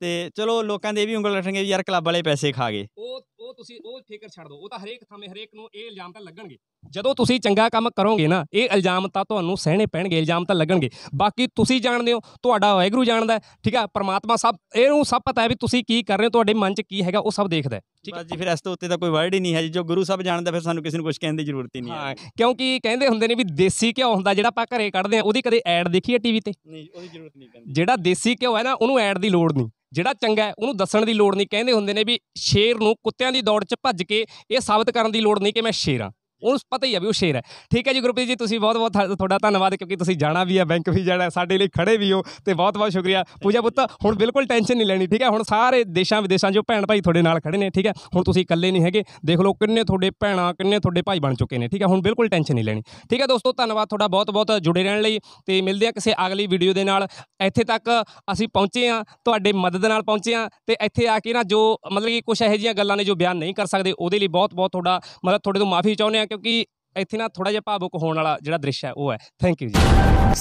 Speaker 3: ਤੇ ਚਲੋ ਲੋਕਾਂ ਦੇ ਇਹ ਵੀ ਉਂਗਲ ਰੱਖਣਗੇ ਯਾਰ ਕਲੱਬ ਵਾਲੇ ਪੈਸੇ ਖਾ ਗਏ
Speaker 1: ਉਹ ਉਹ ਤੁਸੀਂ ਉਹ ਫਿਕਰ ਛੱਡ ਦਿਓ ਉਹ ਤਾਂ ਹਰੇਕ ਥਾਵੇਂ ਹਰੇਕ ਨੂੰ ਇਹ ਇਲਜ਼ਾਮ ਤਾਂ ਲੱਗਣਗੇ ਜਦੋਂ ਤੁਸੀਂ ਚੰਗਾ ਕੰਮ ਕਰੋਗੇ ਨਾ ਇਹ ਇਲਜ਼ਾਮ ਤਾਂ ਤੁਹਾਨੂੰ ਸਹਿਣੇ ਪੈਣਗੇ ਇਲਜ਼ਾਮ ਤਾਂ ਲੱਗਣਗੇ ਬਾਕੀ ਤੁਸੀਂ ਜਾਣਦੇ ਹੋ ਤੁਹਾਡਾ ਵੈਗਰੂ ਜਾਣਦਾ ਠੀਕ ਆ ਪ੍ਰਮਾਤਮਾ ਸਭ ਇਹਨੂੰ ਸਭ ਪਤਾ ਹੈ ਵੀ ਤੁਸੀਂ ਕੀ ਕਰ ਰਹੇ ਹੋ ਤੁਹਾਡੇ ਮਨ 'ਚ ਕੀ ਹੈਗਾ ਉਹ ਸਭ ਦੇਖਦਾ ਠੀਕ ਹੈ ਜੀ ਫਿਰ ਇਸ ਤੋਂ ਉੱਤੇ ਤਾਂ ਕੋਈ ਵਰਡ ਹੀ ਨਹੀਂ ਹੈ ਜੀ ਜੋ ਗੁਰੂ ਸਾਹਿਬ ਜਾਣਦਾ ਫਿਰ ਸਾਨੂੰ ਕਿਸੇ ਨੂੰ ਕੁਝ ਕਹਿਣ ਦੀ ਜ਼ਰੂਰਤ ਹੀ ਨਹੀਂ ਹੈ ਕਿਉਂਕਿ ਕਹਿੰਦੇ ਹੁੰਦੇ ਨੇ ਵੀ ਦੇਸੀ ਘਿਓ ਹੁੰਦਾ ਜਿਹੜਾ ਆਪਾਂ ਘਰੇ ਕੱਢਦੇ ਆ ਉਹਦੀ ਕਦੇ ਐਡ ਦੇਖੀ ਹੈ ਟੀਵੀ ਤੇ ਨਹੀਂ ਉਹਦੀ ਜ਼ਰੂਰਤ ਨਹੀਂ ਪੈਂਦੀ ਜਿਹੜਾ ਦੇਸੀ ਘਿਓ ਹੈ ਨਾ ਉਹਨੂੰ ਐਡ ਦੀ ਲੋੜ ਨਹੀਂ ਜਿਹੜਾ ਚੰਗਾ ਹੈ ਉਹਨੂੰ ਦੱਸਣ ਦੀ ਲੋੜ ਨਹੀਂ ਕਹਿੰਦੇ ਹੁੰਦੇ ਨੇ ਵੀ ਸ਼ੇਰ ਨੂੰ ਕੁੱਤਿਆਂ ਦੀ ਦੌੜ 'ਚ ਭੱਜ ਕੇ ਇਹ ਸਾਬਤ ਕਰਨ ਦੀ ਲੋੜ ਨਹੀਂ ਕਿ ਮੈਂ ਸ਼ੇਰ ਆ ਉਸ ਪਤਾ ਹੀ ਆ ਵੀ ਉਹ ਸ਼ੇਰ ਹੈ ਠੀਕ ਹੈ ਜੀ ਗੁਰਪ੍ਰੀਤ ਜੀ ਤੁਸੀਂ ਬਹੁਤ ਬਹੁਤ ਤੁਹਾਡਾ ਧੰਨਵਾਦ ਕਿਉਂਕਿ ਤੁਸੀਂ ਜਾਣਾ ਵੀ ਹੈ ਬੈਂਕ ਵੀ ਜਾਣਾ ਸਾਡੇ ਲਈ ਖੜੇ ਵੀ ਹੋ ਤੇ ਬਹੁਤ ਬਹੁਤ ਸ਼ੁਕਰੀਆ ਪੂਜਾ ਪੁੱਤ ਹੁਣ ਬਿਲਕੁਲ ਟੈਨਸ਼ਨ ਨਹੀਂ ਲੈਣੀ ਠੀਕ ਹੈ ਹੁਣ ਸਾਰੇ ਦੇਸ਼ਾਂ ਵਿਦੇਸ਼ਾਂ ਜੋ ਭੈਣ ਭਾਈ ਤੁਹਾਡੇ ਨਾਲ ਖੜੇ ਨੇ ਠੀਕ ਹੈ ਹੁਣ ਤੁਸੀਂ ਇਕੱਲੇ ਨਹੀਂ ਹੈਗੇ ਦੇਖ ਲਓ ਕਿੰਨੇ ਤੁਹਾਡੇ ਭੈਣਾ ਕਿੰਨੇ ਤੁਹਾਡੇ ਭਾਈ ਬਣ ਚੁੱਕੇ ਨੇ ਠੀਕ ਹੈ ਹੁਣ ਬਿਲਕੁਲ ਟੈਨਸ਼ਨ ਨਹੀਂ ਲੈਣੀ ਠੀਕ ਹੈ ਦੋਸਤੋ ਧੰਨਵਾਦ ਤੁਹਾਡਾ ਬਹੁਤ ਬਹੁਤ ਜੁੜੇ ਰਹਿਣ ਲਈ ਤੇ ਮਿਲਦੇ ਆ ਕਿਸੇ ਅਗਲੀ ਵੀਡੀਓ ਦੇ ਨਾਲ ਇੱਥੇ ਤੱਕ ਅਸੀਂ ਪਹੁੰਚੇ ਆ ਤੁਹਾਡੇ ਮਦਦ ਨਾਲ ਪਹੁੰਚੇ ਆ ਤੇ ਇੱਥੇ ਆ ਕੇ ਨਾ ਜੋ ਮਤਲਬ ਕਿ ਕੁਝ ਇਹੋ ਜਿਹੀਆਂ ਗੱਲਾਂ ਨੇ ਜੋ ਬਿਆਨ ਨਹੀਂ ਕਰ ਸਕਦੇ ਉਹਦੇ ਲਈ ਬਹੁਤ ਬਹੁਤ ਤੁਹਾਡਾ ਮਤਲਬ ਤੁਹਾਡੇ ਤੋਂ ਮਾਫੀ ਚਾਹੁੰਦੇ ਆ ਕਿਉਂਕਿ ਇੱਥੇ ਨਾ ਥੋੜਾ ਜਿਹਾ ਭਾਵੁਕ ਹੋਣ ਵਾਲਾ ਜਿਹੜਾ ਦ੍ਰਿਸ਼ ਹੈ ਉਹ ਹੈ ਥੈਂਕ ਯੂ ਜੀ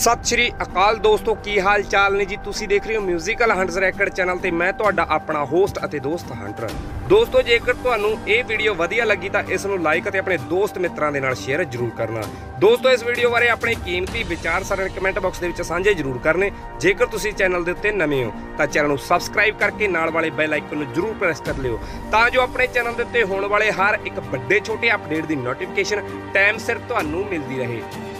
Speaker 1: ਸਤਿ ਸ਼੍ਰੀ ਅਕਾਲ ਦੋਸਤੋ ਕੀ ਹਾਲ ਚਾਲ ਨੇ ਜੀ ਤੁਸੀਂ ਦੇਖ ਰਹੇ ਹੋ 뮤지컬 ਹੰਟਰ ਰੈਕਡ ਚੈਨਲ ਤੇ ਮੈਂ ਤੁਹਾਡਾ ਆਪਣਾ ਹੋਸਟ ਅਤੇ ਦੋਸਤ ਹੰਟਰ ਦੋਸਤੋ ਜੇਕਰ ਤੁਹਾਨੂੰ ਇਹ ਵੀਡੀਓ ਵਧੀਆ ਲੱਗੀ ਤਾਂ ਇਸ ਨੂੰ ਲਾਈਕ ਅਤੇ ਆਪਣੇ ਦੋਸਤ ਮਿੱਤਰਾਂ ਦੇ ਨਾਲ ਸ਼ੇਅਰ ਜ਼ਰੂਰ ਕਰਨਾ ਦੋਸਤੋ ਇਸ ਵੀਡੀਓ ਬਾਰੇ ਆਪਣੇ ਕੀਮਤੀ ਵਿਚਾਰ ਸਾਰੇ ਕਮੈਂਟ ਬਾਕਸ ਦੇ ਵਿੱਚ ਸਾਂਝੇ ਜ਼ਰੂਰ ਕਰਨੇ ਜੇਕਰ ਤੁਸੀਂ ਚੈਨਲ ਦੇ ਉੱਤੇ ਨਵੇਂ ਹੋ ਤਾਂ ਚੈਨਲ ਨੂੰ ਸਬਸਕ੍ਰਾਈਬ ਕਰਕੇ ਨਾਲ ਵਾਲੇ ਬੈਲ ਆਈਕਨ ਨੂੰ ਜ਼ਰੂਰ ਪ੍ਰੈਸ ਕਰ ਲਿਓ ਤਾਂ ਜੋ ਆਪਣੇ ਚੈਨਲ ਦੇ ਉੱਤੇ ਹੋਣ ਵਾਲੇ ਹਰ ਇੱਕ ਵੱਡੇ ਛੋਟੇ ਅਪਡੇਟ ਦੀ ਨੋਟੀਫਿਕੇਸ਼ਨ ਟਾਈਮ ਸਿਰ ਤੁਹਾਨੂੰ ਮਿਲਦੀ ਰਹੇ